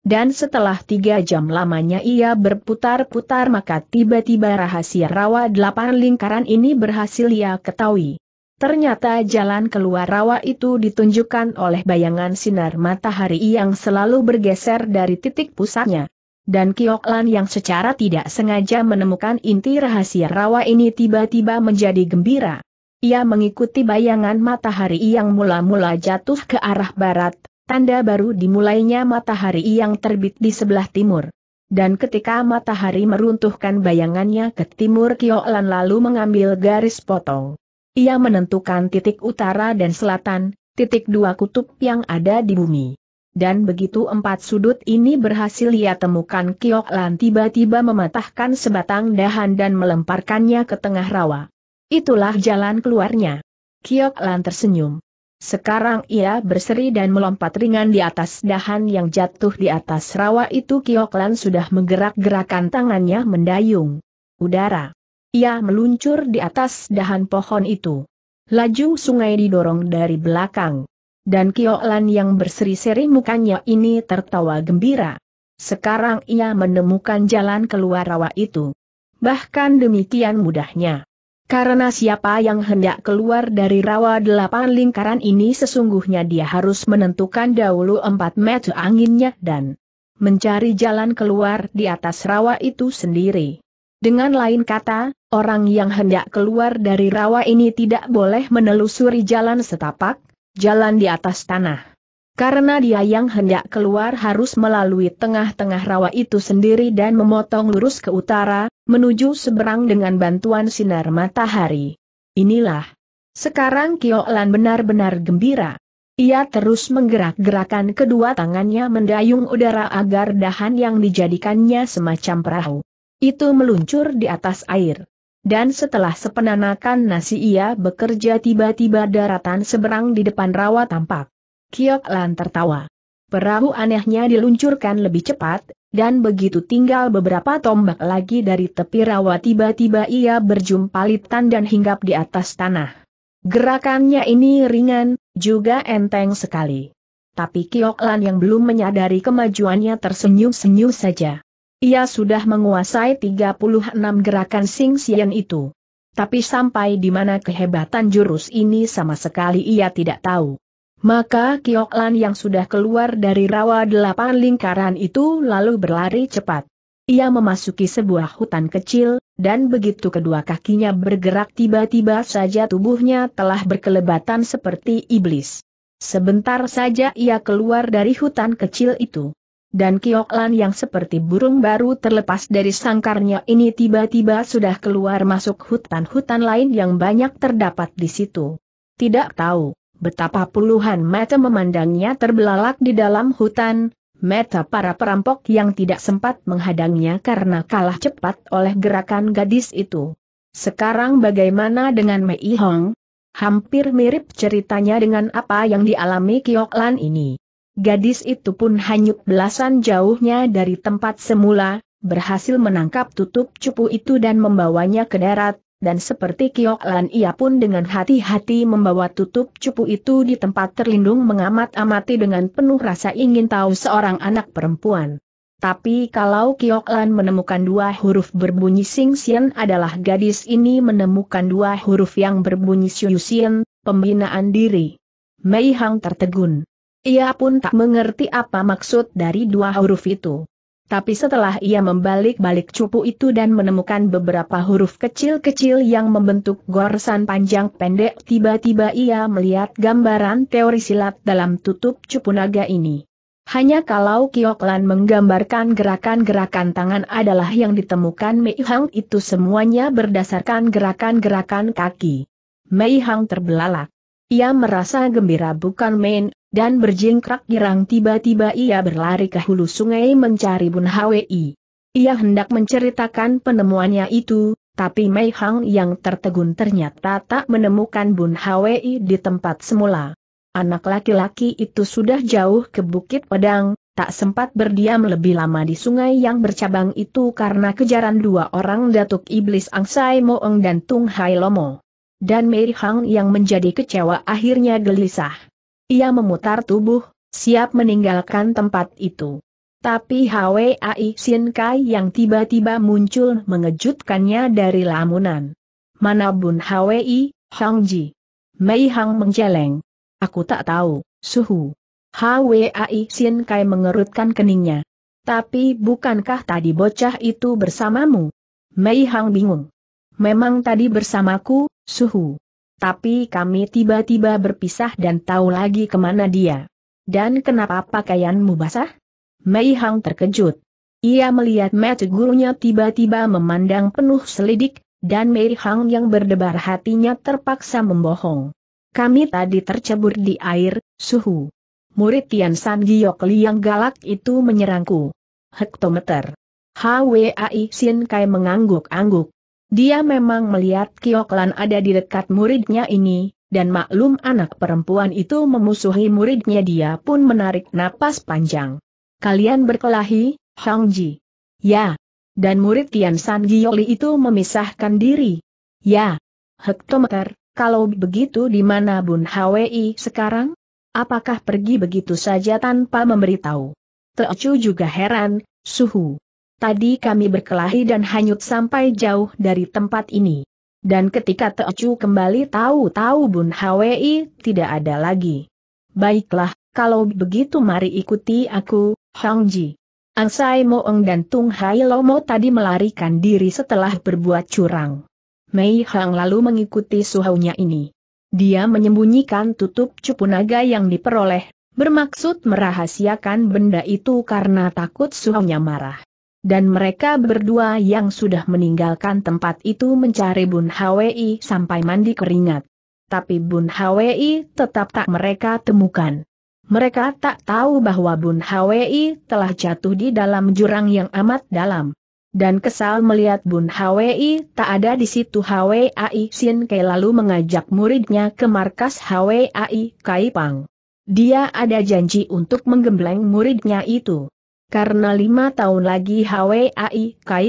Speaker 1: Dan setelah tiga jam lamanya ia berputar-putar maka tiba-tiba rahasia rawa delapan lingkaran ini berhasil ia ketahui. Ternyata jalan keluar rawa itu ditunjukkan oleh bayangan sinar matahari yang selalu bergeser dari titik pusatnya. Dan Kioklan yang secara tidak sengaja menemukan inti rahasia rawa ini tiba-tiba menjadi gembira. Ia mengikuti bayangan matahari yang mula-mula jatuh ke arah barat, Tanda baru dimulainya matahari yang terbit di sebelah timur. Dan ketika matahari meruntuhkan bayangannya ke timur Kiolan lalu mengambil garis potong. Ia menentukan titik utara dan selatan, titik dua kutub yang ada di bumi. Dan begitu empat sudut ini berhasil ia temukan Kiolan tiba-tiba mematahkan sebatang dahan dan melemparkannya ke tengah rawa. Itulah jalan keluarnya. Kiok Lan tersenyum. Sekarang ia berseri dan melompat ringan di atas dahan yang jatuh di atas rawa itu Kioklan sudah menggerak-gerakan tangannya mendayung. Udara. Ia meluncur di atas dahan pohon itu. Laju sungai didorong dari belakang. Dan Kioklan yang berseri-seri mukanya ini tertawa gembira. Sekarang ia menemukan jalan keluar rawa itu. Bahkan demikian mudahnya. Karena siapa yang hendak keluar dari rawa delapan lingkaran ini sesungguhnya dia harus menentukan dahulu empat metu anginnya dan mencari jalan keluar di atas rawa itu sendiri. Dengan lain kata, orang yang hendak keluar dari rawa ini tidak boleh menelusuri jalan setapak, jalan di atas tanah. Karena dia yang hendak keluar harus melalui tengah-tengah rawa itu sendiri dan memotong lurus ke utara, menuju seberang dengan bantuan sinar matahari. Inilah. Sekarang Kiolan benar-benar gembira. Ia terus menggerak-gerakan kedua tangannya mendayung udara agar dahan yang dijadikannya semacam perahu. Itu meluncur di atas air. Dan setelah sepenanakan nasi ia bekerja tiba-tiba daratan seberang di depan rawa tampak. Kiok Lan tertawa. Perahu anehnya diluncurkan lebih cepat, dan begitu tinggal beberapa tombak lagi dari tepi rawa tiba-tiba ia berjumpa litan dan hinggap di atas tanah. Gerakannya ini ringan, juga enteng sekali. Tapi Kiok Lan yang belum menyadari kemajuannya tersenyum-senyum saja. Ia sudah menguasai 36 gerakan Sing Sian itu. Tapi sampai di mana kehebatan jurus ini sama sekali ia tidak tahu. Maka Kioklan yang sudah keluar dari rawa delapan lingkaran itu lalu berlari cepat. Ia memasuki sebuah hutan kecil, dan begitu kedua kakinya bergerak tiba-tiba saja tubuhnya telah berkelebatan seperti iblis. Sebentar saja ia keluar dari hutan kecil itu. Dan Kioklan yang seperti burung baru terlepas dari sangkarnya ini tiba-tiba sudah keluar masuk hutan-hutan lain yang banyak terdapat di situ. Tidak tahu Betapa puluhan mata memandangnya terbelalak di dalam hutan, mata para perampok yang tidak sempat menghadangnya karena kalah cepat oleh gerakan gadis itu. Sekarang bagaimana dengan Mei Hong? Hampir mirip ceritanya dengan apa yang dialami Lan ini. Gadis itu pun hanyut belasan jauhnya dari tempat semula, berhasil menangkap tutup cupu itu dan membawanya ke darat, dan seperti Kiok Lan ia pun dengan hati-hati membawa tutup cupu itu di tempat terlindung mengamat-amati dengan penuh rasa ingin tahu seorang anak perempuan. Tapi kalau Kiok Lan menemukan dua huruf berbunyi Sing Sien adalah gadis ini menemukan dua huruf yang berbunyi Siu Sien, pembinaan diri. Mei Hang tertegun. Ia pun tak mengerti apa maksud dari dua huruf itu. Tapi setelah ia membalik-balik cupu itu dan menemukan beberapa huruf kecil-kecil yang membentuk goresan panjang pendek, tiba-tiba ia melihat gambaran teori silat dalam tutup cupu naga ini. Hanya kalau Kioklan menggambarkan gerakan-gerakan tangan adalah yang ditemukan Mei Hang itu semuanya berdasarkan gerakan-gerakan kaki. Mei Hang terbelalak. Ia merasa gembira bukan main, dan berjingkrak girang tiba-tiba ia berlari ke hulu sungai mencari Bun Hwi. Ia hendak menceritakan penemuannya itu, tapi Mei Hang yang tertegun ternyata tak menemukan Bun Hwi di tempat semula. Anak laki-laki itu sudah jauh ke Bukit Pedang, tak sempat berdiam lebih lama di sungai yang bercabang itu karena kejaran dua orang datuk iblis Angsai Moeng dan Tung Hai Lomo. Dan Mei Hang yang menjadi kecewa akhirnya gelisah. Ia memutar tubuh, siap meninggalkan tempat itu. Tapi Hwai Sin Kai yang tiba-tiba muncul mengejutkannya dari lamunan. Mana bun Hwai, Hang Ji. Mei Hang menjeleng. Aku tak tahu, suhu. Hwai Sin Kai mengerutkan keningnya. Tapi bukankah tadi bocah itu bersamamu? Mei Hang bingung. Memang tadi bersamaku, suhu. Tapi kami tiba-tiba berpisah dan tahu lagi kemana dia. Dan kenapa pakaianmu basah? Mei Hang terkejut. Ia melihat mata gurunya tiba-tiba memandang penuh selidik, dan Mei Hang yang berdebar hatinya terpaksa membohong. Kami tadi tercebur di air, suhu. Murid Tian San Li yang galak itu menyerangku. Hektometer. HWAI Sin Kai mengangguk-angguk. Dia memang melihat Kioklan ada di dekat muridnya ini, dan maklum anak perempuan itu memusuhi muridnya dia pun menarik napas panjang. Kalian berkelahi, Hong Ji. Ya. Dan murid Tian San Giyoli itu memisahkan diri. Ya. Hektometer, kalau begitu di mana Bun Hwi sekarang? Apakah pergi begitu saja tanpa memberitahu? Teocu juga heran, suhu. Tadi kami berkelahi dan hanyut sampai jauh dari tempat ini. Dan ketika Teocu kembali tahu-tahu Bun Hwi tidak ada lagi. Baiklah, kalau begitu mari ikuti aku, Ji. Angsai Moeng dan Tung Hai Lomo tadi melarikan diri setelah berbuat curang. Mei Hang lalu mengikuti suhunya ini. Dia menyembunyikan tutup cupu naga yang diperoleh, bermaksud merahasiakan benda itu karena takut suhunya marah. Dan mereka berdua yang sudah meninggalkan tempat itu mencari Bun Hwi sampai mandi keringat. Tapi Bun Hwi tetap tak mereka temukan. Mereka tak tahu bahwa Bun Hwi telah jatuh di dalam jurang yang amat dalam. Dan kesal melihat Bun Hwi tak ada di situ Hwi Sin Kei lalu mengajak muridnya ke markas Hwi Pang. Dia ada janji untuk menggembleng muridnya itu. Karena lima tahun lagi HWAI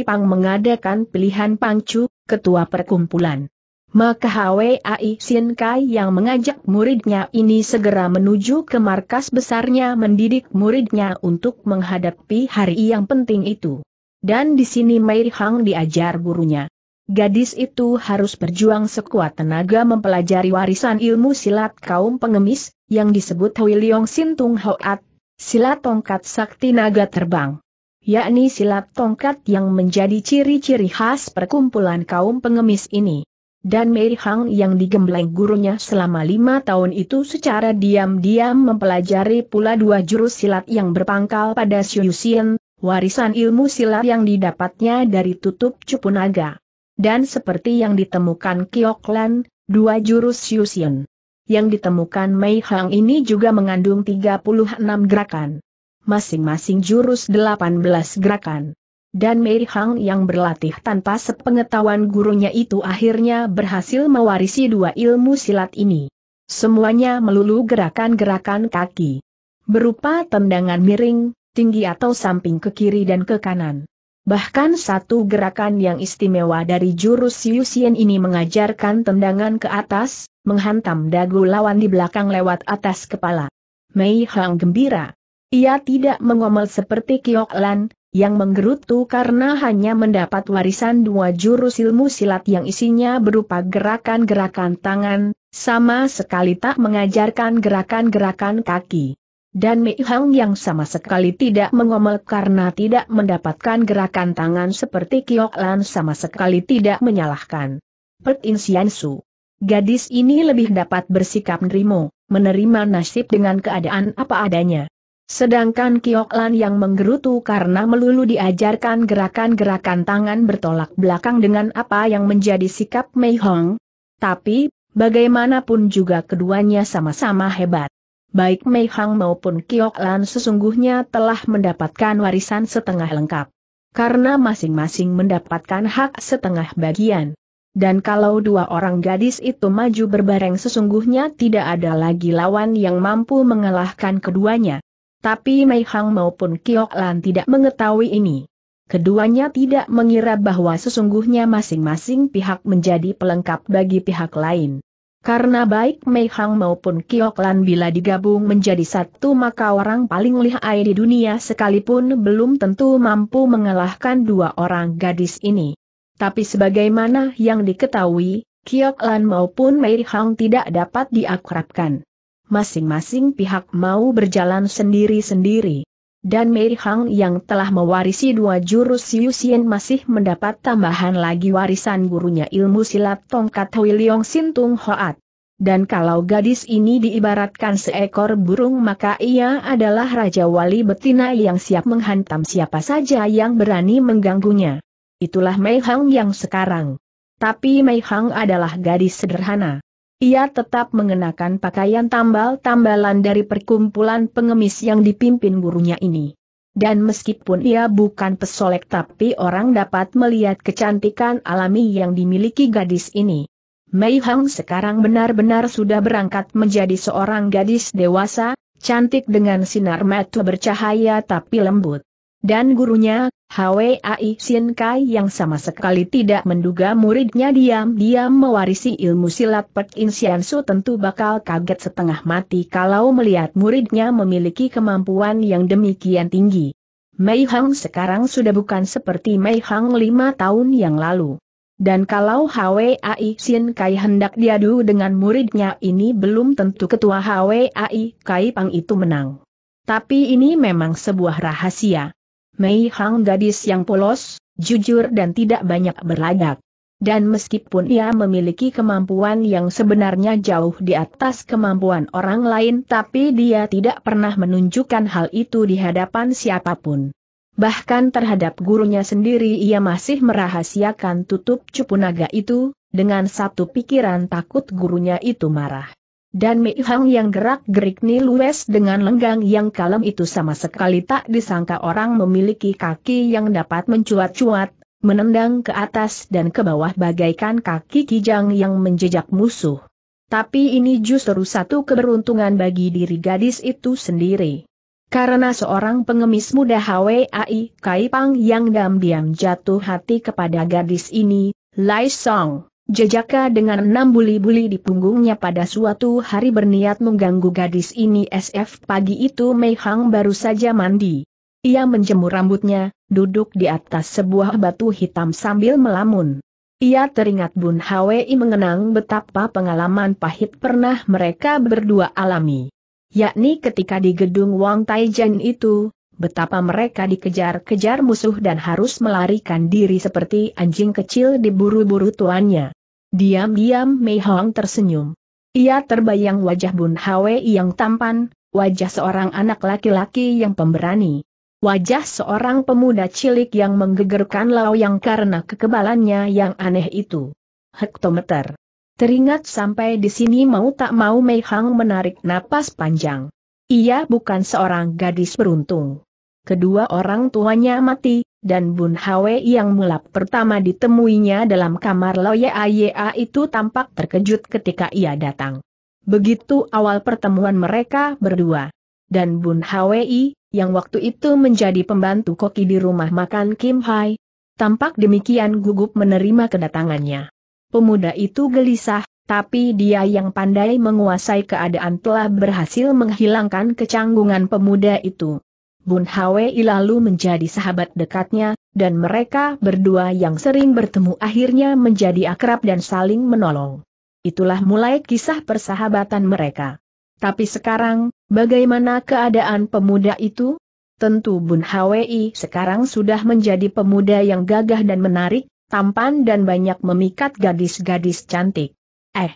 Speaker 1: Pang mengadakan pilihan Pangcu, ketua perkumpulan. Maka HWAI Sin Kai yang mengajak muridnya ini segera menuju ke markas besarnya mendidik muridnya untuk menghadapi hari yang penting itu. Dan di sini Mei Hang diajar gurunya. Gadis itu harus berjuang sekuat tenaga mempelajari warisan ilmu silat kaum pengemis, yang disebut Hui Leong Sin Tung Hoat, Silat tongkat sakti naga terbang. Yakni silat tongkat yang menjadi ciri-ciri khas perkumpulan kaum pengemis ini. Dan Mei Hang yang digembleng gurunya selama lima tahun itu secara diam-diam mempelajari pula dua jurus silat yang berpangkal pada Xiu Xian, warisan ilmu silat yang didapatnya dari tutup cupu naga. Dan seperti yang ditemukan Kioklan, dua jurus Xiu Xian yang ditemukan Mei Hang ini juga mengandung 36 gerakan. Masing-masing jurus 18 gerakan. Dan Mei Hang yang berlatih tanpa sepengetahuan gurunya itu akhirnya berhasil mewarisi dua ilmu silat ini. Semuanya melulu gerakan-gerakan kaki. Berupa tendangan miring, tinggi atau samping ke kiri dan ke kanan. Bahkan satu gerakan yang istimewa dari jurus Yusian ini mengajarkan tendangan ke atas, menghantam dagu lawan di belakang lewat atas kepala. Mei Hang gembira. Ia tidak mengomel seperti Kiok Lan, yang menggerutu karena hanya mendapat warisan dua jurus ilmu silat yang isinya berupa gerakan-gerakan tangan, sama sekali tak mengajarkan gerakan-gerakan kaki dan Mei Hang yang sama sekali tidak mengomel karena tidak mendapatkan gerakan tangan seperti Kiok Lan sama sekali tidak menyalahkan. Pek In Su. Gadis ini lebih dapat bersikap nerimo, menerima nasib dengan keadaan apa adanya. Sedangkan Kiok Lan yang menggerutu karena melulu diajarkan gerakan-gerakan tangan bertolak belakang dengan apa yang menjadi sikap Mei Hong. Tapi, bagaimanapun juga keduanya sama-sama hebat baik Mei Hang maupun Kiok Lan sesungguhnya telah mendapatkan warisan setengah lengkap. Karena masing-masing mendapatkan hak setengah bagian. Dan kalau dua orang gadis itu maju berbareng sesungguhnya tidak ada lagi lawan yang mampu mengalahkan keduanya. Tapi Mei Hang maupun Kiok Lan tidak mengetahui ini. Keduanya tidak mengira bahwa sesungguhnya masing-masing pihak menjadi pelengkap bagi pihak lain. Karena baik Mei Hang maupun Kioklan bila digabung menjadi satu maka orang paling lihai di dunia sekalipun belum tentu mampu mengalahkan dua orang gadis ini. Tapi sebagaimana yang diketahui, Kioklan maupun Mei Hang tidak dapat diakrabkan. Masing-masing pihak mau berjalan sendiri-sendiri. Dan Mei Hang yang telah mewarisi dua jurus Xiu Xian masih mendapat tambahan lagi warisan gurunya ilmu silat tongkat Hui Sintung Hoat. Dan kalau gadis ini diibaratkan seekor burung maka ia adalah Raja Wali Betina yang siap menghantam siapa saja yang berani mengganggunya. Itulah Mei Hang yang sekarang. Tapi Mei Hang adalah gadis sederhana. Ia tetap mengenakan pakaian tambal-tambalan dari perkumpulan pengemis yang dipimpin gurunya ini. Dan meskipun ia bukan pesolek tapi orang dapat melihat kecantikan alami yang dimiliki gadis ini. Mei Hang sekarang benar-benar sudah berangkat menjadi seorang gadis dewasa, cantik dengan sinar mata bercahaya tapi lembut. Dan gurunya, Hwai Sien Kai yang sama sekali tidak menduga muridnya diam-diam mewarisi ilmu silat Pek In Sian Su tentu bakal kaget setengah mati kalau melihat muridnya memiliki kemampuan yang demikian tinggi. Mei Hang sekarang sudah bukan seperti Mei Hang lima tahun yang lalu. Dan kalau Hwai Sien Kai hendak diadu dengan muridnya ini belum tentu ketua Hwai Kai Pang itu menang. Tapi ini memang sebuah rahasia. Mei Hang gadis yang polos, jujur dan tidak banyak berlagak. Dan meskipun ia memiliki kemampuan yang sebenarnya jauh di atas kemampuan orang lain tapi dia tidak pernah menunjukkan hal itu di hadapan siapapun. Bahkan terhadap gurunya sendiri ia masih merahasiakan tutup cupu naga itu, dengan satu pikiran takut gurunya itu marah. Dan Mei Hang yang gerak-gerik Nilues dengan lenggang yang kalem itu sama sekali tak disangka orang memiliki kaki yang dapat mencuat-cuat, menendang ke atas dan ke bawah bagaikan kaki kijang yang menjejak musuh. Tapi ini justru satu keberuntungan bagi diri gadis itu sendiri. Karena seorang pengemis muda HWAI Pang, yang diam-diam jatuh hati kepada gadis ini, Lai Song. Jejaka dengan enam buli-buli di punggungnya pada suatu hari berniat mengganggu gadis ini SF pagi itu Mei Hang baru saja mandi. Ia menjemur rambutnya, duduk di atas sebuah batu hitam sambil melamun. Ia teringat Bun Hwi mengenang betapa pengalaman pahit pernah mereka berdua alami. Yakni ketika di gedung Wang Taijan itu, betapa mereka dikejar-kejar musuh dan harus melarikan diri seperti anjing kecil diburu-buru tuannya. Diam-diam Mei Hong tersenyum. Ia terbayang wajah Bun Hwe yang tampan, wajah seorang anak laki-laki yang pemberani. Wajah seorang pemuda cilik yang menggegerkan Yang karena kekebalannya yang aneh itu. Hektometer. Teringat sampai di sini mau tak mau Mei Hang menarik napas panjang. Ia bukan seorang gadis beruntung. Kedua orang tuanya mati, dan Bun Hwe yang mulap pertama ditemuinya dalam kamar Loye Aya itu tampak terkejut ketika ia datang. Begitu awal pertemuan mereka berdua. Dan Bun Hwe yang waktu itu menjadi pembantu koki di rumah makan Kim Hai, tampak demikian gugup menerima kedatangannya. Pemuda itu gelisah, tapi dia yang pandai menguasai keadaan telah berhasil menghilangkan kecanggungan pemuda itu. Bun Hwei lalu menjadi sahabat dekatnya, dan mereka berdua yang sering bertemu akhirnya menjadi akrab dan saling menolong. Itulah mulai kisah persahabatan mereka. Tapi sekarang, bagaimana keadaan pemuda itu? Tentu Bun Hwei sekarang sudah menjadi pemuda yang gagah dan menarik, tampan dan banyak memikat gadis-gadis cantik. Eh,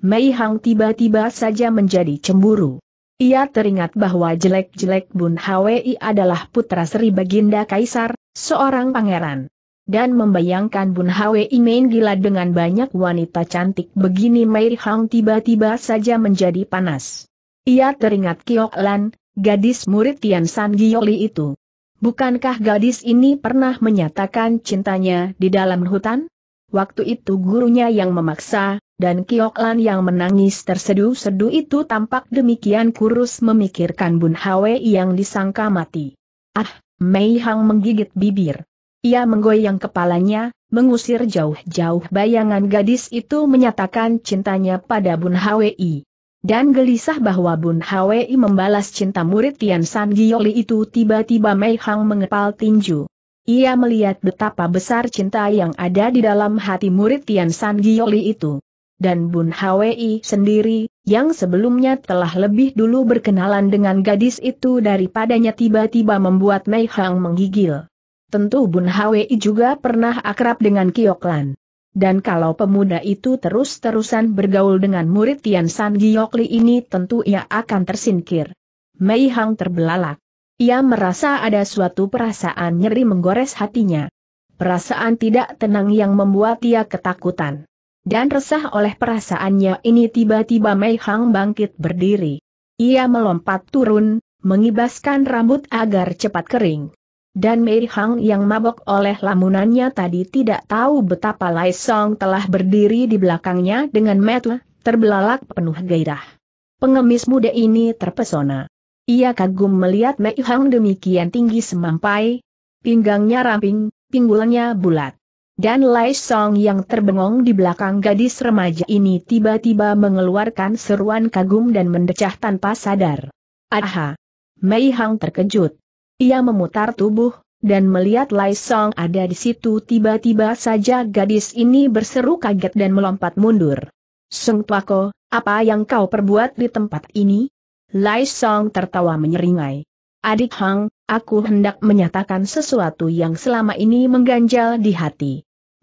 Speaker 1: Mei Hang tiba-tiba saja menjadi cemburu. Ia teringat bahwa jelek-jelek Bun Hwi adalah putra Sri Baginda Kaisar, seorang pangeran. Dan membayangkan Bun Hwi main gila dengan banyak wanita cantik begini Mei Hang tiba-tiba saja menjadi panas. Ia teringat Kiok Lan, gadis murid Tian San Gioli itu. Bukankah gadis ini pernah menyatakan cintanya di dalam hutan? Waktu itu gurunya yang memaksa, dan Kioklan yang menangis tersedu-sedu itu tampak demikian kurus memikirkan Bun Hwe yang disangka mati. Ah, Mei Hang menggigit bibir. Ia menggoyang kepalanya, mengusir jauh-jauh bayangan gadis itu menyatakan cintanya pada Bun Hwe. Dan gelisah bahwa Bun Hwe membalas cinta murid Tian San Gioli itu tiba-tiba Mei Hang mengepal tinju. Ia melihat betapa besar cinta yang ada di dalam hati murid Tian San Gioli itu. Dan Bun Hwi sendiri, yang sebelumnya telah lebih dulu berkenalan dengan gadis itu daripadanya tiba-tiba membuat Mei Hang menggigil. Tentu Bun Hwi juga pernah akrab dengan Kioklan. Dan kalau pemuda itu terus-terusan bergaul dengan murid Tian San Giokli ini tentu ia akan tersingkir. Mei Hang terbelalak. Ia merasa ada suatu perasaan nyeri menggores hatinya. Perasaan tidak tenang yang membuat ia ketakutan. Dan resah oleh perasaannya ini tiba-tiba Mei Hang bangkit berdiri. Ia melompat turun, mengibaskan rambut agar cepat kering. Dan Mei Hang yang mabok oleh lamunannya tadi tidak tahu betapa Lai Song telah berdiri di belakangnya dengan metu, terbelalak penuh gairah. Pengemis muda ini terpesona. Ia kagum melihat Mei Hang demikian tinggi semampai, pinggangnya ramping, pinggulnya bulat. Dan Lai Song yang terbengong di belakang gadis remaja ini tiba-tiba mengeluarkan seruan kagum dan mendecah tanpa sadar. Aha! Mei Hang terkejut. Ia memutar tubuh, dan melihat Lai Song ada di situ tiba-tiba saja gadis ini berseru kaget dan melompat mundur. Sung ko, apa yang kau perbuat di tempat ini? Lai Song tertawa menyeringai. Adik Hang, aku hendak menyatakan sesuatu yang selama ini mengganjal di hati.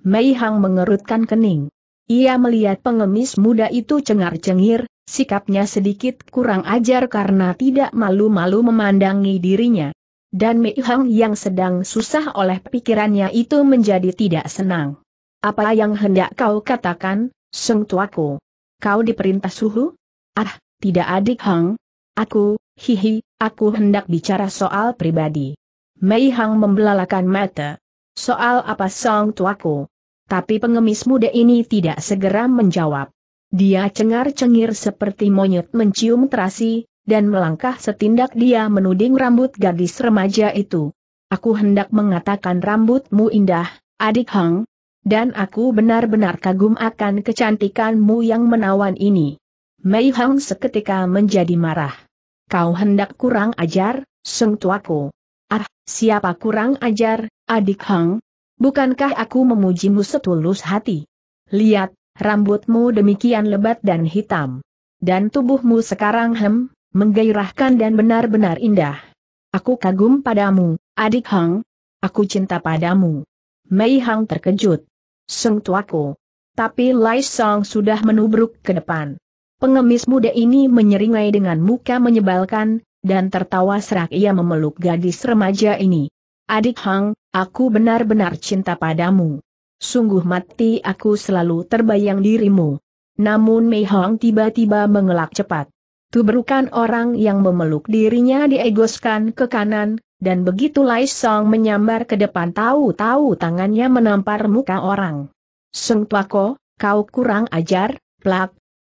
Speaker 1: Mei Hang mengerutkan kening. Ia melihat pengemis muda itu cengar-cengir, sikapnya sedikit kurang ajar karena tidak malu-malu memandangi dirinya. Dan Mei Hang yang sedang susah oleh pikirannya itu menjadi tidak senang. Apa yang hendak kau katakan, Seng Tuaku? Kau diperintah suhu? Ah, tidak adik Hang, Aku, hihi, aku hendak bicara soal pribadi. Mei Hang membelalakan mata. Soal apa song tuaku? Tapi pengemis muda ini tidak segera menjawab. Dia cengar-cengir seperti monyet mencium terasi, dan melangkah setindak dia menuding rambut gadis remaja itu. Aku hendak mengatakan rambutmu indah, adik Hang, dan aku benar-benar kagum akan kecantikanmu yang menawan ini. Mei Hang seketika menjadi marah kau hendak kurang ajar, seng tuaku. Ah, siapa kurang ajar, adik Hang? Bukankah aku memujimu setulus hati? Lihat, rambutmu demikian lebat dan hitam. Dan tubuhmu sekarang hem, menggairahkan dan benar-benar indah. Aku kagum padamu, adik Hang. Aku cinta padamu. Mei Hang terkejut. Seng tuaku. Tapi Lai Song sudah menubruk ke depan. Pengemis muda ini menyeringai dengan muka menyebalkan, dan tertawa serak ia memeluk gadis remaja ini. Adik Hang, aku benar-benar cinta padamu. Sungguh mati aku selalu terbayang dirimu. Namun Mei Hong tiba-tiba mengelak cepat. Tubrukan orang yang memeluk dirinya diegoskan ke kanan, dan begitu Lai Song menyambar ke depan tahu-tahu tangannya menampar muka orang. Seng Tua ko, kau kurang ajar, plak,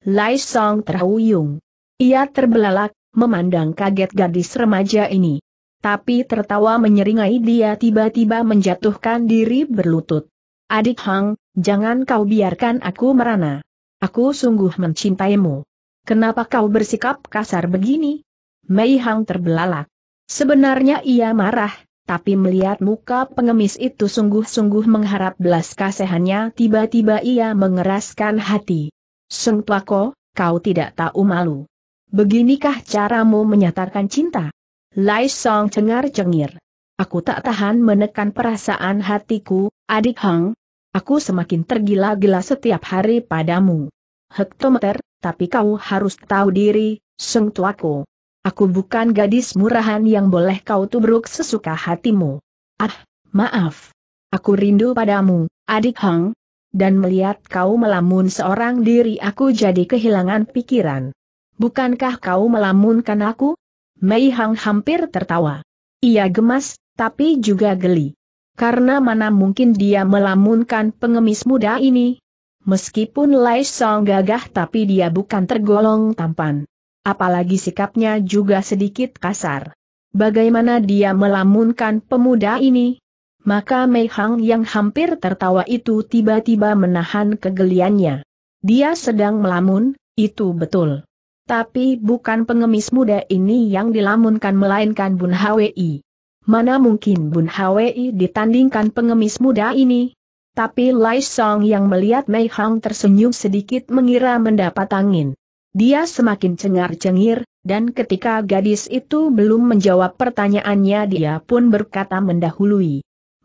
Speaker 1: Lai Song terhuyung. Ia terbelalak, memandang kaget gadis remaja ini. Tapi tertawa menyeringai dia tiba-tiba menjatuhkan diri berlutut. Adik Hang, jangan kau biarkan aku merana. Aku sungguh mencintaimu. Kenapa kau bersikap kasar begini? Mei Hang terbelalak. Sebenarnya ia marah, tapi melihat muka pengemis itu sungguh-sungguh mengharap belas kasihannya tiba-tiba ia mengeraskan hati. Senplako, kau tidak tahu malu. Beginikah caramu menyatakan cinta? Lai Song cengar-cengir. Aku tak tahan menekan perasaan hatiku, adik Hang. Aku semakin tergila-gila setiap hari padamu. Hektometer, tapi kau harus tahu diri, Seng Tuaku. Aku bukan gadis murahan yang boleh kau tubruk sesuka hatimu. Ah, maaf. Aku rindu padamu, adik Hang, dan melihat kau melamun seorang diri aku jadi kehilangan pikiran. Bukankah kau melamunkan aku? Mei Hang hampir tertawa. Ia gemas, tapi juga geli. Karena mana mungkin dia melamunkan pengemis muda ini? Meskipun Lai Song gagah tapi dia bukan tergolong tampan. Apalagi sikapnya juga sedikit kasar. Bagaimana dia melamunkan pemuda ini? Maka Mei Hang yang hampir tertawa itu tiba-tiba menahan kegeliannya. Dia sedang melamun, itu betul. Tapi bukan pengemis muda ini yang dilamunkan melainkan Bun Hwi. Mana mungkin Bun Hwi ditandingkan pengemis muda ini? Tapi Lai Song yang melihat Mei Hang tersenyum sedikit mengira mendapat angin. Dia semakin cengar-cengir, dan ketika gadis itu belum menjawab pertanyaannya dia pun berkata mendahului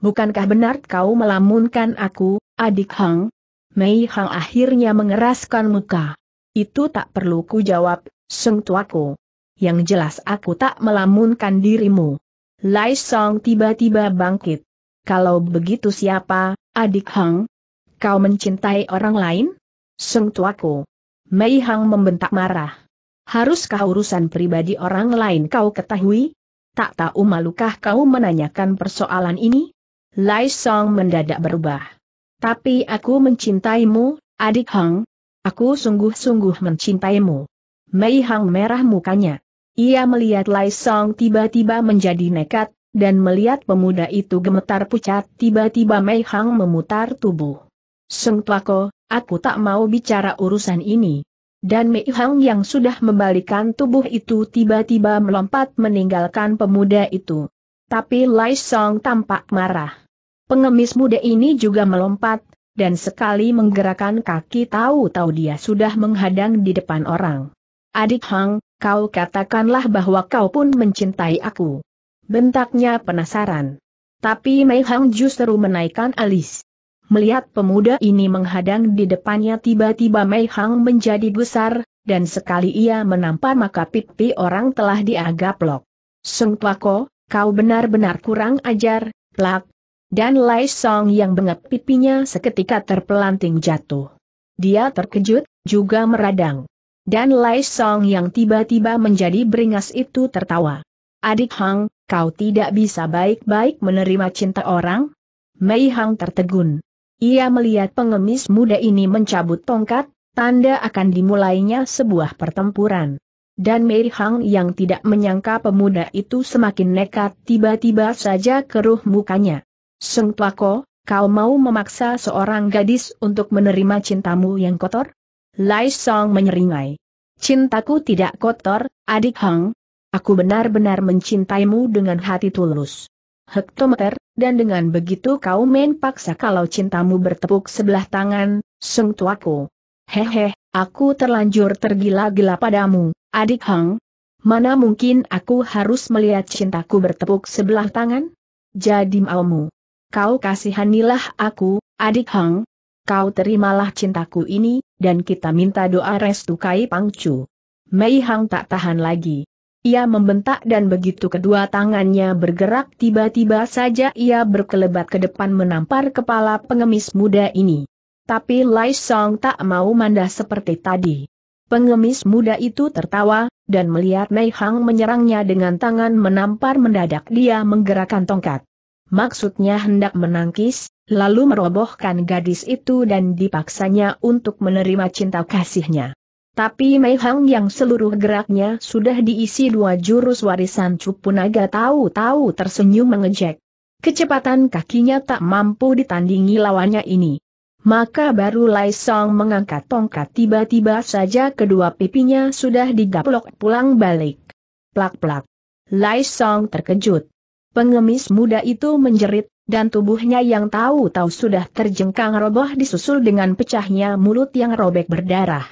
Speaker 1: bukankah benar kau melamunkan aku, adik Hang? Mei Hang akhirnya mengeraskan muka. Itu tak perlu ku jawab, Seng tuaku. Yang jelas aku tak melamunkan dirimu. Lai Song tiba-tiba bangkit. Kalau begitu siapa, adik Hang? Kau mencintai orang lain? Seng tuaku. Mei Hang membentak marah. Haruskah urusan pribadi orang lain kau ketahui? Tak tahu malukah kau menanyakan persoalan ini? Lai Song mendadak berubah. Tapi aku mencintaimu, adik Hang. Aku sungguh-sungguh mencintaimu. Mei Hang merah mukanya. Ia melihat Lai Song tiba-tiba menjadi nekat, dan melihat pemuda itu gemetar pucat tiba-tiba Mei Hang memutar tubuh. Seng Tuako, aku tak mau bicara urusan ini. Dan Mei Hang yang sudah membalikan tubuh itu tiba-tiba melompat meninggalkan pemuda itu. Tapi Lai Song tampak marah. Pengemis muda ini juga melompat, dan sekali menggerakkan kaki tahu-tahu dia sudah menghadang di depan orang. Adik Hang, kau katakanlah bahwa kau pun mencintai aku. Bentaknya penasaran. Tapi Mei Hang justru menaikkan alis. Melihat pemuda ini menghadang di depannya tiba-tiba Mei Hang menjadi besar, dan sekali ia menampar maka pipi orang telah diagaplok. Seng Ko, kau benar-benar kurang ajar, plak, dan Lai Song yang bengap pipinya seketika terpelanting jatuh. Dia terkejut, juga meradang. Dan Lai Song yang tiba-tiba menjadi beringas itu tertawa. Adik Hang, kau tidak bisa baik-baik menerima cinta orang? Mei Hang tertegun. Ia melihat pengemis muda ini mencabut tongkat, tanda akan dimulainya sebuah pertempuran. Dan Mei Hang yang tidak menyangka pemuda itu semakin nekat tiba-tiba saja keruh mukanya. Seng Plako, kau mau memaksa seorang gadis untuk menerima cintamu yang kotor? Lai Song menyeringai. Cintaku tidak kotor, adik Hang. Aku benar-benar mencintaimu dengan hati tulus. Hektometer, dan dengan begitu kau main paksa kalau cintamu bertepuk sebelah tangan, Seng Tuaku. Hehe, aku terlanjur tergila-gila padamu, adik Hang. Mana mungkin aku harus melihat cintaku bertepuk sebelah tangan? Jadi maumu kau kasihanilah aku, adik Hang. Kau terimalah cintaku ini, dan kita minta doa restu Kai Pangcu. Mei Hang tak tahan lagi. Ia membentak dan begitu kedua tangannya bergerak tiba-tiba saja ia berkelebat ke depan menampar kepala pengemis muda ini. Tapi Lai Song tak mau mandah seperti tadi. Pengemis muda itu tertawa, dan melihat Mei Hang menyerangnya dengan tangan menampar mendadak dia menggerakkan tongkat maksudnya hendak menangkis, lalu merobohkan gadis itu dan dipaksanya untuk menerima cinta kasihnya. Tapi Mei Hang yang seluruh geraknya sudah diisi dua jurus warisan cupu naga tahu-tahu tersenyum mengejek. Kecepatan kakinya tak mampu ditandingi lawannya ini. Maka baru Lai Song mengangkat tongkat tiba-tiba saja kedua pipinya sudah digaplok pulang balik. Plak-plak. Lai Song terkejut. Pengemis muda itu menjerit, dan tubuhnya yang tahu-tahu sudah terjengkang roboh disusul dengan pecahnya mulut yang robek berdarah.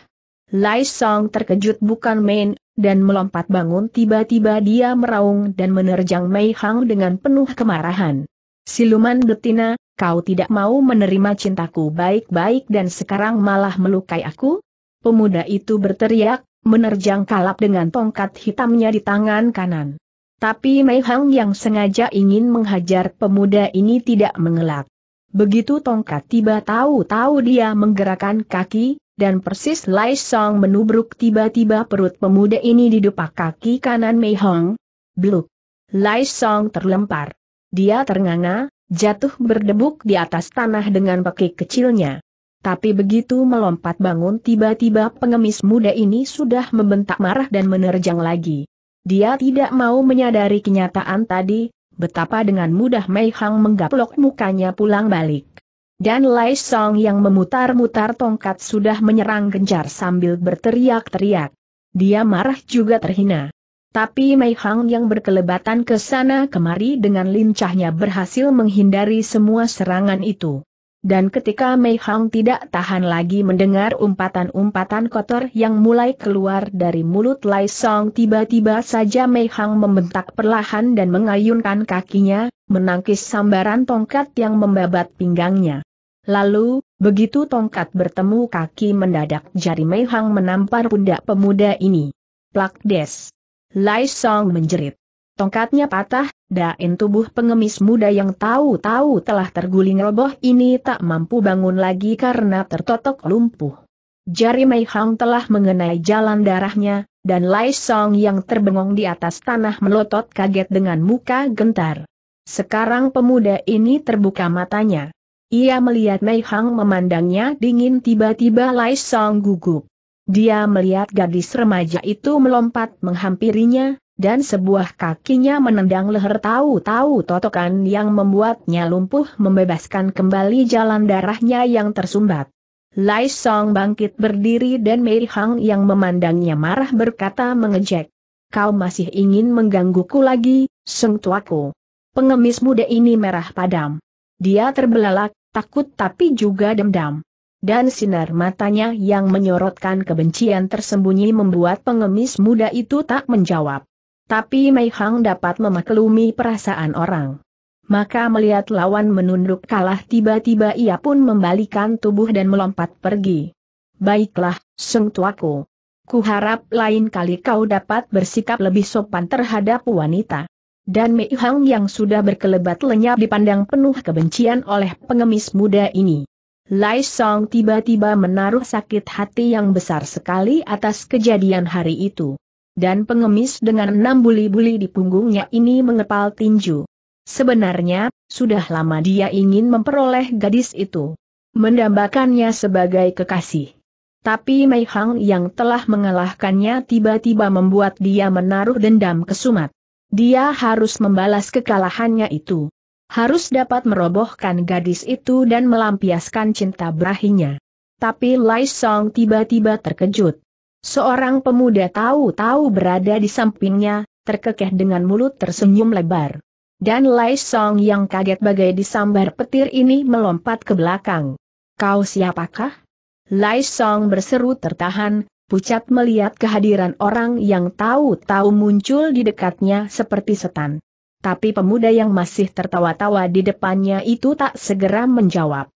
Speaker 1: Lai Song terkejut bukan main, dan melompat bangun tiba-tiba dia meraung dan menerjang Mei Hang dengan penuh kemarahan. Siluman betina, kau tidak mau menerima cintaku baik-baik dan sekarang malah melukai aku? Pemuda itu berteriak, menerjang kalap dengan tongkat hitamnya di tangan kanan. Tapi Mei Hang yang sengaja ingin menghajar pemuda ini tidak mengelak. Begitu tongkat tiba tahu-tahu dia menggerakkan kaki, dan persis Lai Song menubruk tiba-tiba perut pemuda ini di depan kaki kanan Mei Hong. Bluk. Lai Song terlempar. Dia ternganga, jatuh berdebuk di atas tanah dengan kaki kecilnya. Tapi begitu melompat bangun tiba-tiba pengemis muda ini sudah membentak marah dan menerjang lagi. Dia tidak mau menyadari kenyataan tadi, betapa dengan mudah Mei Hang menggaplok mukanya pulang balik. Dan Lai Song yang memutar-mutar tongkat sudah menyerang gencar sambil berteriak-teriak. Dia marah juga terhina. Tapi Mei Hang yang berkelebatan ke sana kemari dengan lincahnya berhasil menghindari semua serangan itu. Dan ketika Mei Hang tidak tahan lagi mendengar umpatan-umpatan kotor yang mulai keluar dari mulut Lai Song tiba-tiba saja Mei Hang membentak perlahan dan mengayunkan kakinya, menangkis sambaran tongkat yang membabat pinggangnya. Lalu, begitu tongkat bertemu kaki mendadak jari Mei Hang menampar pundak pemuda ini. Plak des. Lai Song menjerit. Tongkatnya patah, dain tubuh pengemis muda yang tahu-tahu telah terguling roboh ini tak mampu bangun lagi karena tertotok lumpuh. Jari Mei Hang telah mengenai jalan darahnya, dan Lai Song yang terbengong di atas tanah melotot kaget dengan muka gentar. Sekarang pemuda ini terbuka matanya. Ia melihat Mei Hang memandangnya dingin tiba-tiba Lai Song gugup. Dia melihat gadis remaja itu melompat menghampirinya, dan sebuah kakinya menendang leher tahu-tahu totokan yang membuatnya lumpuh membebaskan kembali jalan darahnya yang tersumbat. Lai Song bangkit berdiri dan Mei Hang yang memandangnya marah berkata mengejek. Kau masih ingin menggangguku lagi, Seng Tuaku. Pengemis muda ini merah padam. Dia terbelalak, takut tapi juga dendam dan sinar matanya yang menyorotkan kebencian tersembunyi membuat pengemis muda itu tak menjawab. Tapi Mei Hang dapat memaklumi perasaan orang. Maka melihat lawan menunduk kalah tiba-tiba ia pun membalikan tubuh dan melompat pergi. Baiklah, Seng Tuaku. Kuharap lain kali kau dapat bersikap lebih sopan terhadap wanita. Dan Mei Hang yang sudah berkelebat lenyap dipandang penuh kebencian oleh pengemis muda ini. Lai Song tiba-tiba menaruh sakit hati yang besar sekali atas kejadian hari itu dan pengemis dengan enam buli-buli di punggungnya ini mengepal tinju. Sebenarnya, sudah lama dia ingin memperoleh gadis itu. Mendambakannya sebagai kekasih. Tapi Mei Hang yang telah mengalahkannya tiba-tiba membuat dia menaruh dendam ke Sumat. Dia harus membalas kekalahannya itu. Harus dapat merobohkan gadis itu dan melampiaskan cinta berahinya. Tapi Lai Song tiba-tiba terkejut. Seorang pemuda tahu-tahu berada di sampingnya, terkekeh dengan mulut tersenyum lebar. Dan Lai Song yang kaget bagai disambar petir ini melompat ke belakang. Kau siapakah? Lai Song berseru tertahan, pucat melihat kehadiran orang yang tahu-tahu muncul di dekatnya seperti setan. Tapi pemuda yang masih tertawa-tawa di depannya itu tak segera menjawab.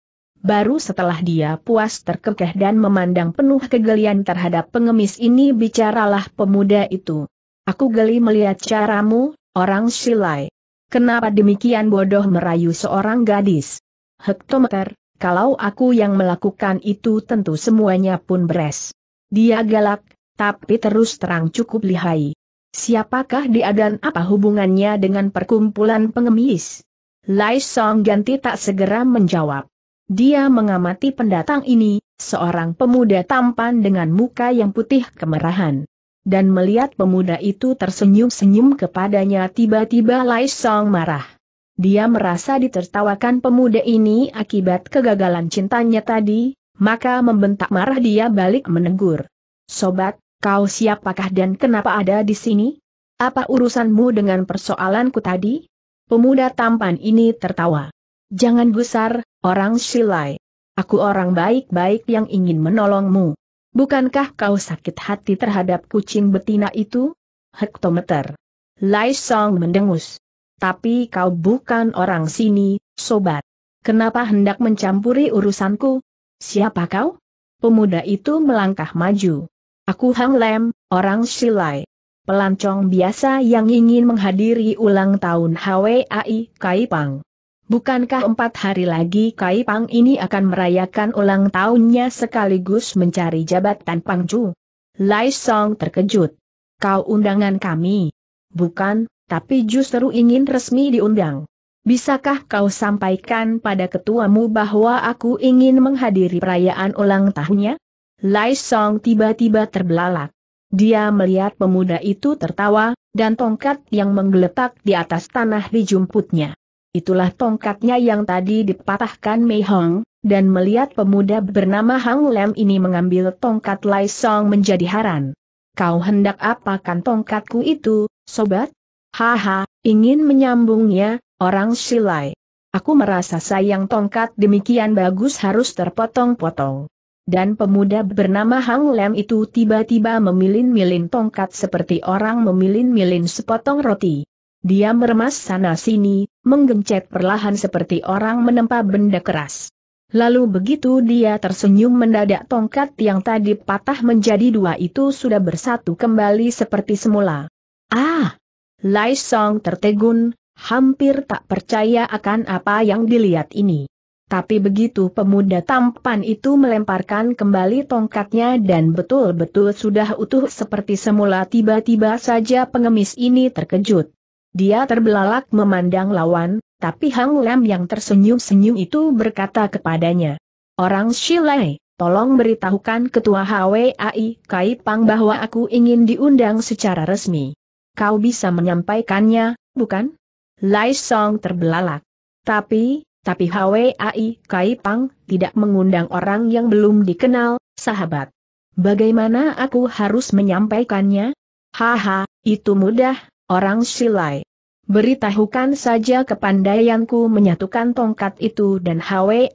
Speaker 1: Baru setelah dia puas terkekeh dan memandang penuh kegelian terhadap pengemis ini bicaralah pemuda itu. Aku geli melihat caramu, orang silai. Kenapa demikian bodoh merayu seorang gadis? Hektometer, kalau aku yang melakukan itu tentu semuanya pun beres. Dia galak, tapi terus terang cukup lihai. Siapakah dia dan apa hubungannya dengan perkumpulan pengemis? Lai Song Ganti tak segera menjawab. Dia mengamati pendatang ini, seorang pemuda tampan dengan muka yang putih kemerahan. Dan melihat pemuda itu tersenyum-senyum kepadanya tiba-tiba Lai Song marah. Dia merasa ditertawakan pemuda ini akibat kegagalan cintanya tadi, maka membentak marah dia balik menegur. Sobat, kau siapakah dan kenapa ada di sini? Apa urusanmu dengan persoalanku tadi? Pemuda tampan ini tertawa. Jangan gusar, Orang silai. Aku orang baik-baik yang ingin menolongmu. Bukankah kau sakit hati terhadap kucing betina itu? Hektometer. Lai Song mendengus. Tapi kau bukan orang sini, sobat. Kenapa hendak mencampuri urusanku? Siapa kau? Pemuda itu melangkah maju. Aku Hang Lem, orang Silai. Pelancong biasa yang ingin menghadiri ulang tahun HWAI Kaipang. Bukankah empat hari lagi Kai Pang ini akan merayakan ulang tahunnya sekaligus mencari jabatan Pangju? Lai Song terkejut. Kau undangan kami? Bukan, tapi justru ingin resmi diundang. Bisakah kau sampaikan pada ketuamu bahwa aku ingin menghadiri perayaan ulang tahunnya? Lai Song tiba-tiba terbelalak. Dia melihat pemuda itu tertawa, dan tongkat yang menggeletak di atas tanah dijumputnya itulah tongkatnya yang tadi dipatahkan Mei Hong, dan melihat pemuda bernama Hang Lem ini mengambil tongkat Lai Song menjadi haran. Kau hendak apakan tongkatku itu, sobat? Haha, ingin menyambungnya, orang silai. Aku merasa sayang tongkat demikian bagus harus terpotong-potong. Dan pemuda bernama Hang Lem itu tiba-tiba memilin-milin tongkat seperti orang memilin-milin sepotong roti. Dia meremas sana-sini, menggencet perlahan seperti orang menempa benda keras. Lalu begitu dia tersenyum mendadak tongkat yang tadi patah menjadi dua itu sudah bersatu kembali seperti semula. Ah! Lai Song tertegun, hampir tak percaya akan apa yang dilihat ini. Tapi begitu pemuda tampan itu melemparkan kembali tongkatnya dan betul-betul sudah utuh seperti semula tiba-tiba saja pengemis ini terkejut. Dia terbelalak memandang lawan, tapi Hang Lem yang tersenyum-senyum itu berkata kepadanya. Orang Shilai, tolong beritahukan ketua HWAI Kai Pang bahwa aku ingin diundang secara resmi. Kau bisa menyampaikannya, bukan? Lai Song terbelalak. Tapi, tapi HWAI Kai Pang tidak mengundang orang yang belum dikenal, sahabat. Bagaimana aku harus menyampaikannya? Haha, itu mudah, orang Silai. Beritahukan saja kepandaianku menyatukan tongkat itu dan Hwai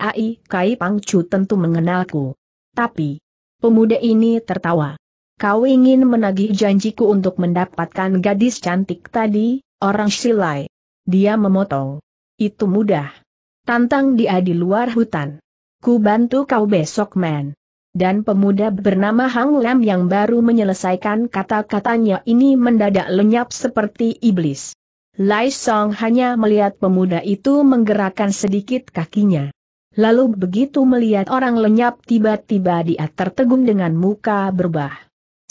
Speaker 1: Kai Pangcu tentu mengenalku. Tapi, pemuda ini tertawa. Kau ingin menagih janjiku untuk mendapatkan gadis cantik tadi, orang Silai. Dia memotong. Itu mudah. Tantang dia di luar hutan. Ku bantu kau besok man dan pemuda bernama Hang Lam yang baru menyelesaikan kata-katanya ini mendadak lenyap seperti iblis. Lai Song hanya melihat pemuda itu menggerakkan sedikit kakinya. Lalu begitu melihat orang lenyap tiba-tiba dia tertegun dengan muka berubah.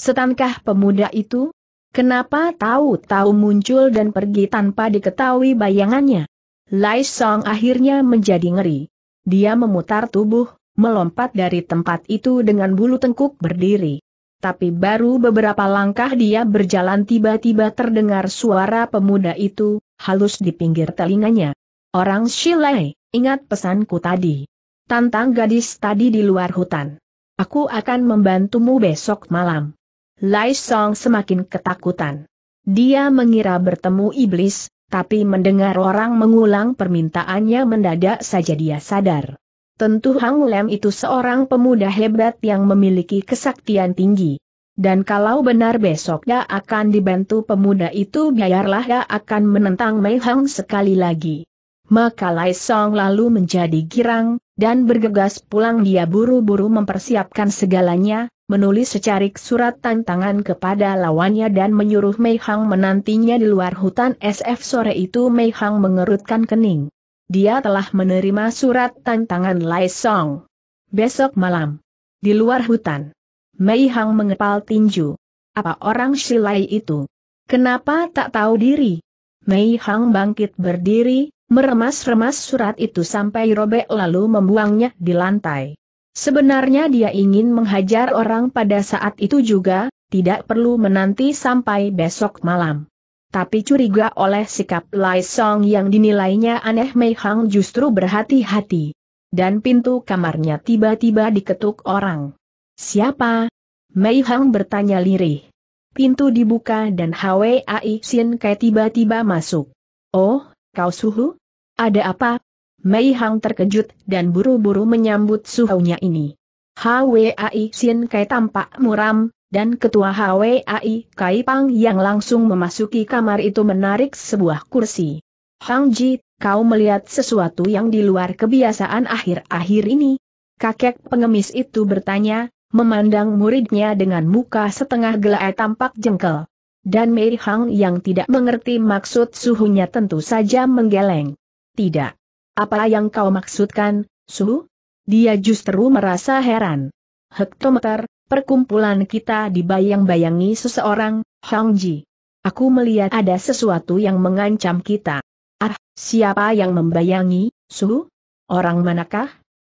Speaker 1: Setankah pemuda itu? Kenapa tahu-tahu muncul dan pergi tanpa diketahui bayangannya? Lai Song akhirnya menjadi ngeri. Dia memutar tubuh, melompat dari tempat itu dengan bulu tengkuk berdiri. Tapi baru beberapa langkah dia berjalan tiba-tiba terdengar suara pemuda itu, halus di pinggir telinganya. Orang Shilai, ingat pesanku tadi. Tantang gadis tadi di luar hutan. Aku akan membantumu besok malam. Lai Song semakin ketakutan. Dia mengira bertemu iblis, tapi mendengar orang mengulang permintaannya mendadak saja dia sadar. Tentu Hang Lem itu seorang pemuda hebat yang memiliki kesaktian tinggi. Dan kalau benar besok dia akan dibantu pemuda itu biarlah dia akan menentang Mei Hang sekali lagi. Maka Lai Song lalu menjadi girang, dan bergegas pulang dia buru-buru mempersiapkan segalanya, menulis secarik surat tantangan kepada lawannya dan menyuruh Mei Hang menantinya di luar hutan SF sore itu Mei Hang mengerutkan kening dia telah menerima surat tantangan Lai Song. Besok malam. Di luar hutan. Mei Hang mengepal tinju. Apa orang Silai itu? Kenapa tak tahu diri? Mei Hang bangkit berdiri, meremas-remas surat itu sampai robek lalu membuangnya di lantai. Sebenarnya dia ingin menghajar orang pada saat itu juga, tidak perlu menanti sampai besok malam tapi curiga oleh sikap Lai Song yang dinilainya aneh Mei Hang justru berhati-hati. Dan pintu kamarnya tiba-tiba diketuk orang. Siapa? Mei Hang bertanya lirih. Pintu dibuka dan Ai Xin Kai tiba-tiba masuk. Oh, kau suhu? Ada apa? Mei Hang terkejut dan buru-buru menyambut suhunya ini. Ai Xin Kai tampak muram, dan ketua HWAI Kai Pang yang langsung memasuki kamar itu menarik sebuah kursi. Hang Ji, kau melihat sesuatu yang di luar kebiasaan akhir-akhir ini? Kakek pengemis itu bertanya, memandang muridnya dengan muka setengah gelap tampak jengkel. Dan Mei Hang yang tidak mengerti maksud suhunya tentu saja menggeleng. Tidak. Apa yang kau maksudkan, suhu? Dia justru merasa heran. Hektometer, perkumpulan kita dibayang-bayangi seseorang, Hong Ji. Aku melihat ada sesuatu yang mengancam kita. Ah, siapa yang membayangi, Su? Orang manakah?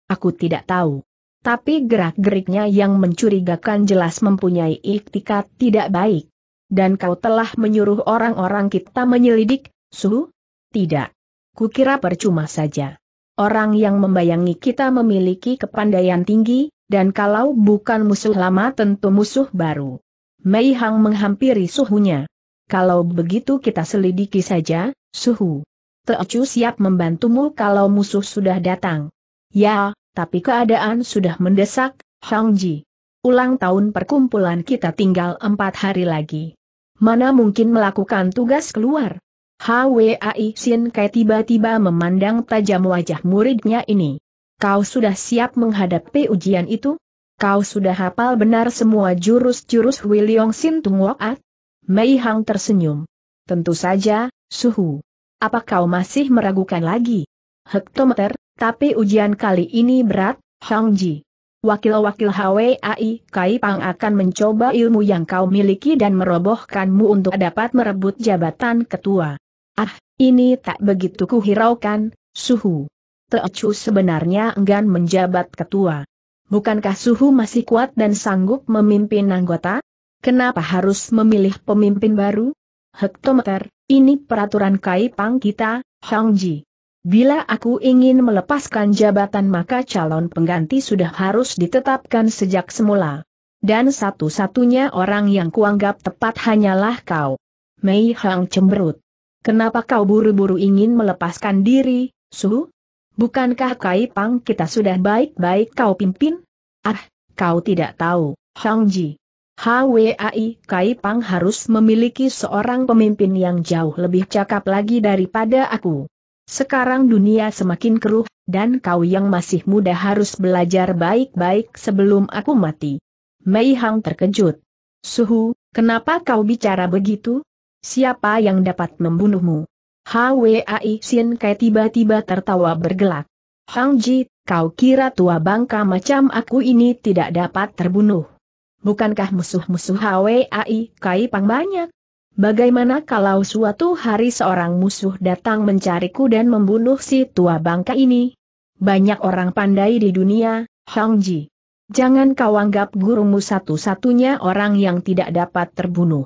Speaker 1: Aku tidak tahu. Tapi gerak-geriknya yang mencurigakan jelas mempunyai iktikat tidak baik. Dan kau telah menyuruh orang-orang kita menyelidik, Su? Tidak. Kukira percuma saja. Orang yang membayangi kita memiliki kepandaian tinggi, dan kalau bukan musuh lama tentu musuh baru. Mei Hang menghampiri suhunya. Kalau begitu kita selidiki saja, suhu. Teocu siap membantumu kalau musuh sudah datang. Ya, tapi keadaan sudah mendesak, Hang Ji. Ulang tahun perkumpulan kita tinggal empat hari lagi. Mana mungkin melakukan tugas keluar? Hwai Sin Kai tiba-tiba memandang tajam wajah muridnya ini. Kau sudah siap menghadapi ujian itu? Kau sudah hafal benar semua jurus-jurus Wiliong Sin Tung Wokat? Mei Hang tersenyum. Tentu saja, Suhu. Apa kau masih meragukan lagi? Hektometer, tapi ujian kali ini berat, Hang Ji. Wakil-wakil HWAI Kai Pang akan mencoba ilmu yang kau miliki dan merobohkanmu untuk dapat merebut jabatan ketua. Ah, ini tak begitu kuhiraukan, Suhu. Teochu sebenarnya enggan menjabat ketua. Bukankah Suhu masih kuat dan sanggup memimpin anggota? Kenapa harus memilih pemimpin baru? Hektometer, ini peraturan Kaipang kita, Ji. Bila aku ingin melepaskan jabatan maka calon pengganti sudah harus ditetapkan sejak semula. Dan satu-satunya orang yang kuanggap tepat hanyalah kau. Mei Hang cemberut. Kenapa kau buru-buru ingin melepaskan diri, Su? Bukankah Kai Pang kita sudah baik-baik kau pimpin? Ah, kau tidak tahu, Hang Ji. HWAI Kai Pang harus memiliki seorang pemimpin yang jauh lebih cakap lagi daripada aku. Sekarang dunia semakin keruh, dan kau yang masih muda harus belajar baik-baik sebelum aku mati. Mei Hang terkejut. Suhu, kenapa kau bicara begitu? Siapa yang dapat membunuhmu? Hwai Sien Kai tiba-tiba tertawa bergelak. Hang Ji, kau kira tua bangka macam aku ini tidak dapat terbunuh. Bukankah musuh-musuh Hwai Kai pang banyak? Bagaimana kalau suatu hari seorang musuh datang mencariku dan membunuh si tua bangka ini? Banyak orang pandai di dunia, Hang Ji. Jangan kau anggap gurumu satu-satunya orang yang tidak dapat terbunuh.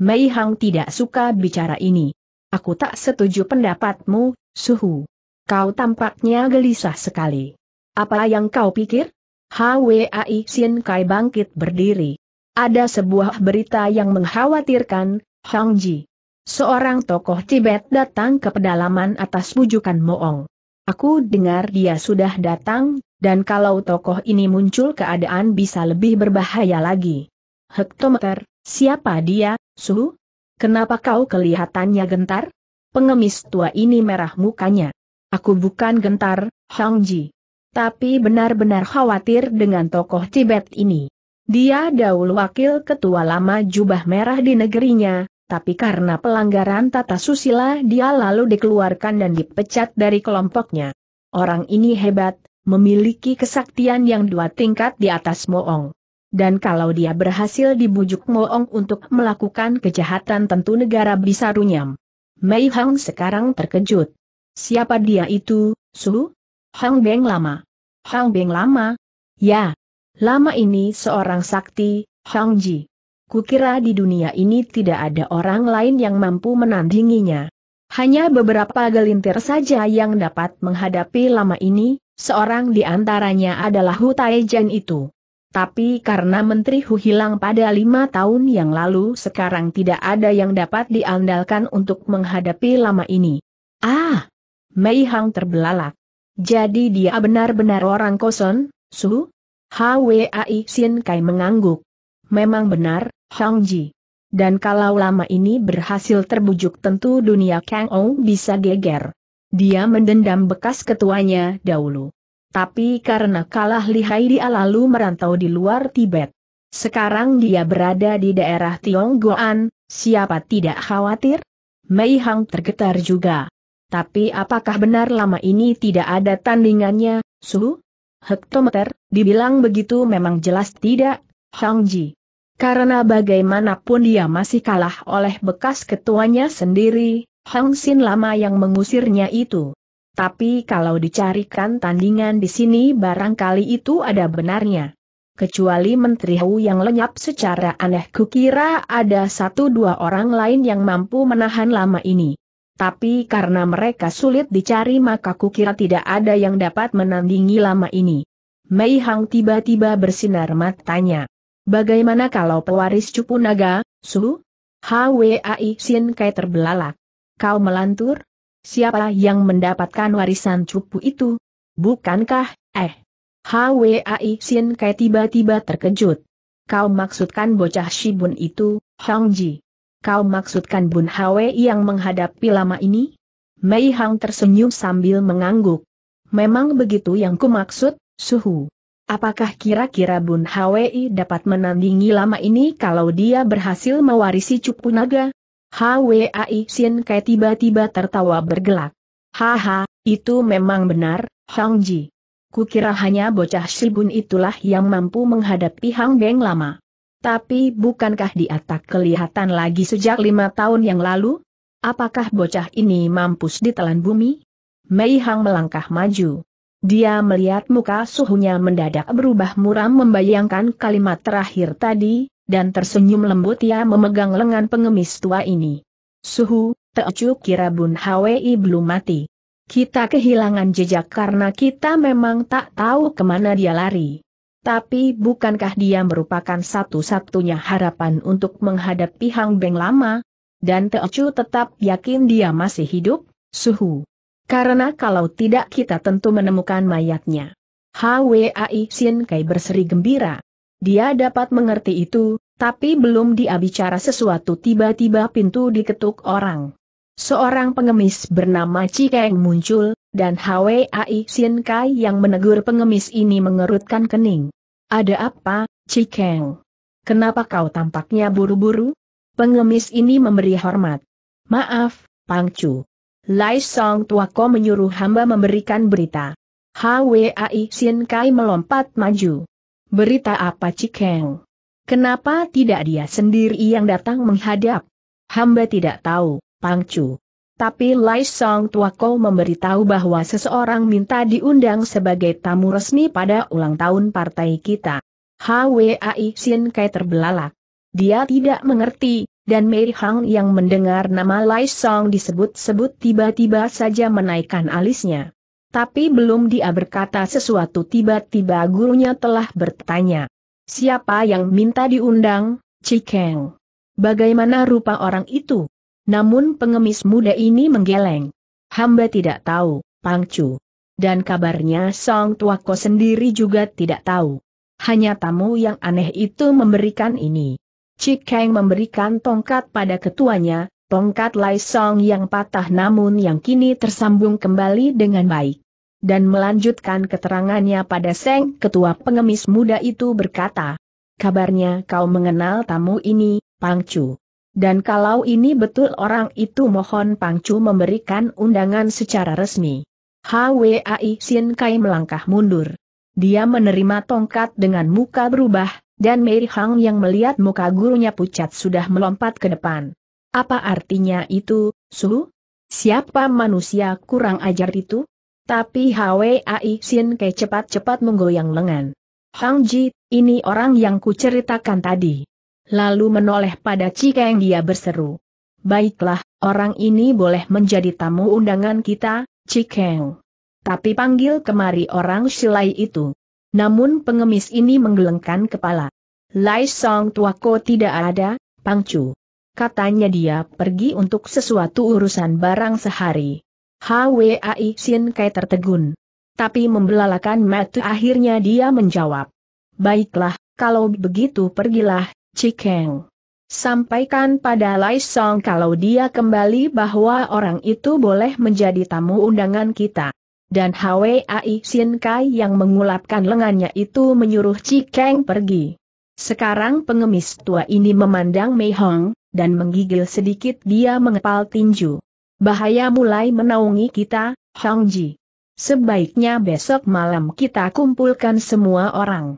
Speaker 1: Mei Hang tidak suka bicara ini. Aku tak setuju pendapatmu, Suhu. Kau tampaknya gelisah sekali. Apa yang kau pikir? HWAI Sin Kai bangkit berdiri. Ada sebuah berita yang mengkhawatirkan, Hang Ji. Seorang tokoh Tibet datang ke pedalaman atas bujukan Moong. Aku dengar dia sudah datang, dan kalau tokoh ini muncul keadaan bisa lebih berbahaya lagi. Hektometer, siapa dia, Suhu? Kenapa kau kelihatannya gentar? Pengemis tua ini merah mukanya. Aku bukan gentar, Hong Ji. Tapi benar-benar khawatir dengan tokoh Tibet ini. Dia dahulu wakil ketua lama jubah merah di negerinya, tapi karena pelanggaran tata susila dia lalu dikeluarkan dan dipecat dari kelompoknya. Orang ini hebat, memiliki kesaktian yang dua tingkat di atas Moong. Dan kalau dia berhasil dibujuk Moong untuk melakukan kejahatan tentu negara bisa runyam. Mei Hang sekarang terkejut. Siapa dia itu, Su? Hang Beng lama. Hang Beng lama? Ya. Lama ini seorang sakti, Hang Ji. Kukira di dunia ini tidak ada orang lain yang mampu menandinginya. Hanya beberapa gelintir saja yang dapat menghadapi lama ini, seorang di antaranya adalah Hu Taijian itu. Tapi karena Menteri Hu hilang pada lima tahun yang lalu sekarang tidak ada yang dapat diandalkan untuk menghadapi lama ini. Ah! Mei Hang terbelalak. Jadi dia benar-benar orang kosong, Su? Hwai Sin Kai mengangguk. Memang benar, Hang Ji. Dan kalau lama ini berhasil terbujuk tentu dunia Kang Ong bisa geger. Dia mendendam bekas ketuanya dahulu. Tapi karena kalah lihai dia lalu merantau di luar Tibet. Sekarang dia berada di daerah Tionggoan, siapa tidak khawatir? Mei Hang tergetar juga. Tapi apakah benar lama ini tidak ada tandingannya, suhu? Hektometer, dibilang begitu memang jelas tidak, Hang Ji. Karena bagaimanapun dia masih kalah oleh bekas ketuanya sendiri, Hang Sin lama yang mengusirnya itu. Tapi kalau dicarikan tandingan di sini barangkali itu ada benarnya. Kecuali Menteri Hu yang lenyap secara aneh kukira ada satu dua orang lain yang mampu menahan lama ini. Tapi karena mereka sulit dicari maka kukira tidak ada yang dapat menandingi lama ini. Mei Hang tiba-tiba bersinar matanya. Bagaimana kalau pewaris Cupu Naga, Su? HWAI Sin Kai terbelalak. Kau melantur? siapa yang mendapatkan warisan cupu itu? Bukankah, eh? Hwai Sin Kai tiba-tiba terkejut. Kau maksudkan bocah Shibun itu, Hong Ji. Kau maksudkan Bun Hwai yang menghadapi lama ini? Mei Hang tersenyum sambil mengangguk. Memang begitu yang kumaksud, Suhu. Apakah kira-kira Bun Hwai dapat menandingi lama ini kalau dia berhasil mewarisi cupu naga? HWAI Sin Kai tiba-tiba tertawa bergelak. Haha, itu memang benar, Hang Ji. Kukira hanya bocah Shibun itulah yang mampu menghadapi Hang Beng lama. Tapi bukankah di atas kelihatan lagi sejak lima tahun yang lalu? Apakah bocah ini mampus di telan bumi? Mei Hang melangkah maju. Dia melihat muka suhunya mendadak berubah muram membayangkan kalimat terakhir tadi, dan tersenyum lembut ia memegang lengan pengemis tua ini. Suhu, Teocu kira Bun Hwi belum mati. Kita kehilangan jejak karena kita memang tak tahu kemana dia lari. Tapi bukankah dia merupakan satu-satunya harapan untuk menghadapi Hang Beng lama? Dan Teocu tetap yakin dia masih hidup, Suhu. Karena kalau tidak kita tentu menemukan mayatnya. Hwai Sin Kai berseri gembira. Dia dapat mengerti itu, tapi belum dia bicara sesuatu tiba-tiba pintu diketuk orang. Seorang pengemis bernama Cikeng muncul, dan Hwai Sin Kai yang menegur pengemis ini mengerutkan kening. Ada apa, Cikeng? Kenapa kau tampaknya buru-buru? Pengemis ini memberi hormat. Maaf, Pangcu. Lai Song Tuako menyuruh hamba memberikan berita. Hwai Sin Kai melompat maju. Berita apa Cikeng? Kenapa tidak dia sendiri yang datang menghadap? Hamba tidak tahu, Pangcu. Tapi Lai Song Tuako memberitahu bahwa seseorang minta diundang sebagai tamu resmi pada ulang tahun partai kita. HWAI Sin Kai terbelalak. Dia tidak mengerti, dan Mei Hang yang mendengar nama Lai Song disebut-sebut tiba-tiba saja menaikkan alisnya. Tapi belum dia berkata sesuatu tiba-tiba gurunya telah bertanya. Siapa yang minta diundang, Cikeng? Bagaimana rupa orang itu? Namun pengemis muda ini menggeleng. Hamba tidak tahu, Pangcu. Dan kabarnya Song Tuako sendiri juga tidak tahu. Hanya tamu yang aneh itu memberikan ini. Cikeng memberikan tongkat pada ketuanya, Tongkat Lai Song yang patah namun yang kini tersambung kembali dengan baik. Dan melanjutkan keterangannya pada Seng Ketua Pengemis Muda itu berkata, Kabarnya kau mengenal tamu ini, Pangcu. Dan kalau ini betul orang itu mohon Pangcu memberikan undangan secara resmi. HWAI Sin Kai melangkah mundur. Dia menerima tongkat dengan muka berubah, dan Mary Hang yang melihat muka gurunya pucat sudah melompat ke depan. Apa artinya itu, Su? Siapa manusia kurang ajar itu? Tapi Hwai Sin Ke cepat-cepat menggoyang lengan. Hang Ji, ini orang yang kuceritakan tadi. Lalu menoleh pada Cika yang dia berseru. Baiklah, orang ini boleh menjadi tamu undangan kita, Cikeng. Tapi panggil kemari orang silai itu. Namun pengemis ini menggelengkan kepala. Lai Song Tuako tidak ada, Pangcu katanya dia pergi untuk sesuatu urusan barang sehari. HWAI Sin Kai tertegun. Tapi membelalakan mata akhirnya dia menjawab. Baiklah, kalau begitu pergilah, Cikeng. Sampaikan pada Lai Song kalau dia kembali bahwa orang itu boleh menjadi tamu undangan kita. Dan HWAI Sin Kai yang mengulapkan lengannya itu menyuruh Cikeng pergi. Sekarang pengemis tua ini memandang Mei Hong, dan menggigil sedikit dia mengepal tinju. Bahaya mulai menaungi kita, Hong Ji. Sebaiknya besok malam kita kumpulkan semua orang.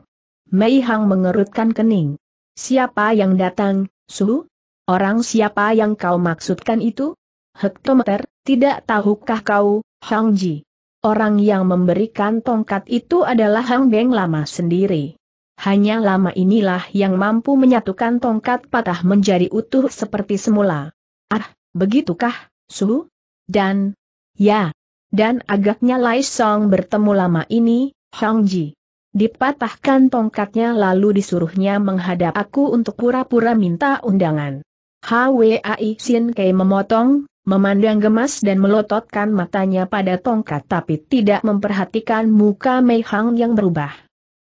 Speaker 1: Mei Hang mengerutkan kening. Siapa yang datang, Su? Orang siapa yang kau maksudkan itu? Hektometer, tidak tahukah kau, Hong Ji? Orang yang memberikan tongkat itu adalah Hang Beng lama sendiri. Hanya lama inilah yang mampu menyatukan tongkat patah menjadi utuh seperti semula. Ah, begitukah, Suhu? Dan, ya, dan agaknya Lai Song bertemu lama ini, Hong Ji. Dipatahkan tongkatnya lalu disuruhnya menghadap aku untuk pura-pura minta undangan. Hwai Sin Kei memotong, memandang gemas dan melototkan matanya pada tongkat tapi tidak memperhatikan muka Mei Hang yang berubah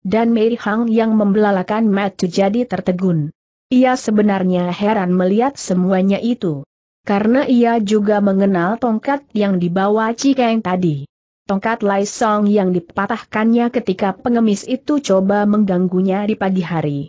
Speaker 1: dan Mei Hang yang membelalakan Matu jadi tertegun. Ia sebenarnya heran melihat semuanya itu. Karena ia juga mengenal tongkat yang dibawa Cikeng tadi. Tongkat Lai Song yang dipatahkannya ketika pengemis itu coba mengganggunya di pagi hari.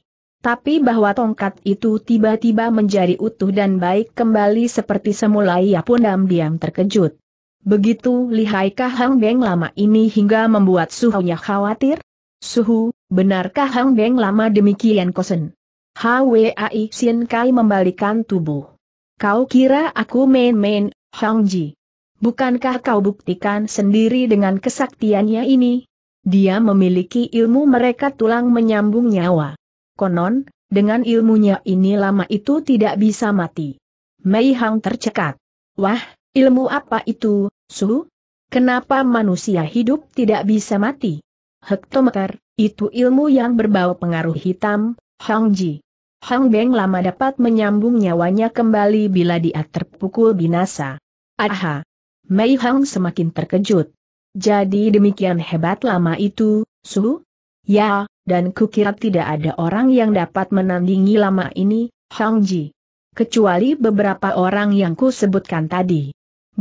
Speaker 1: Tapi bahwa tongkat itu tiba-tiba menjadi utuh dan baik kembali seperti semula ia pun diam-diam terkejut. Begitu lihaikah Hang Beng lama ini hingga membuat suhunya khawatir? Suhu, benarkah Hang Beng lama demikian kosen? Hwai Sien Kai membalikan tubuh. Kau kira aku main-main, Hang Ji? Bukankah kau buktikan sendiri dengan kesaktiannya ini? Dia memiliki ilmu mereka tulang menyambung nyawa. Konon, dengan ilmunya ini lama itu tidak bisa mati. Mei Hang tercekat. Wah, ilmu apa itu, Su? Kenapa manusia hidup tidak bisa mati? Hektometer, itu ilmu yang berbau pengaruh hitam, Hong Ji. Hong Beng lama dapat menyambung nyawanya kembali bila dia terpukul binasa. Aha! Mei Hong semakin terkejut. Jadi demikian hebat lama itu, Su? Ya, dan kukira tidak ada orang yang dapat menandingi lama ini, Hong Ji. Kecuali beberapa orang yang ku sebutkan tadi.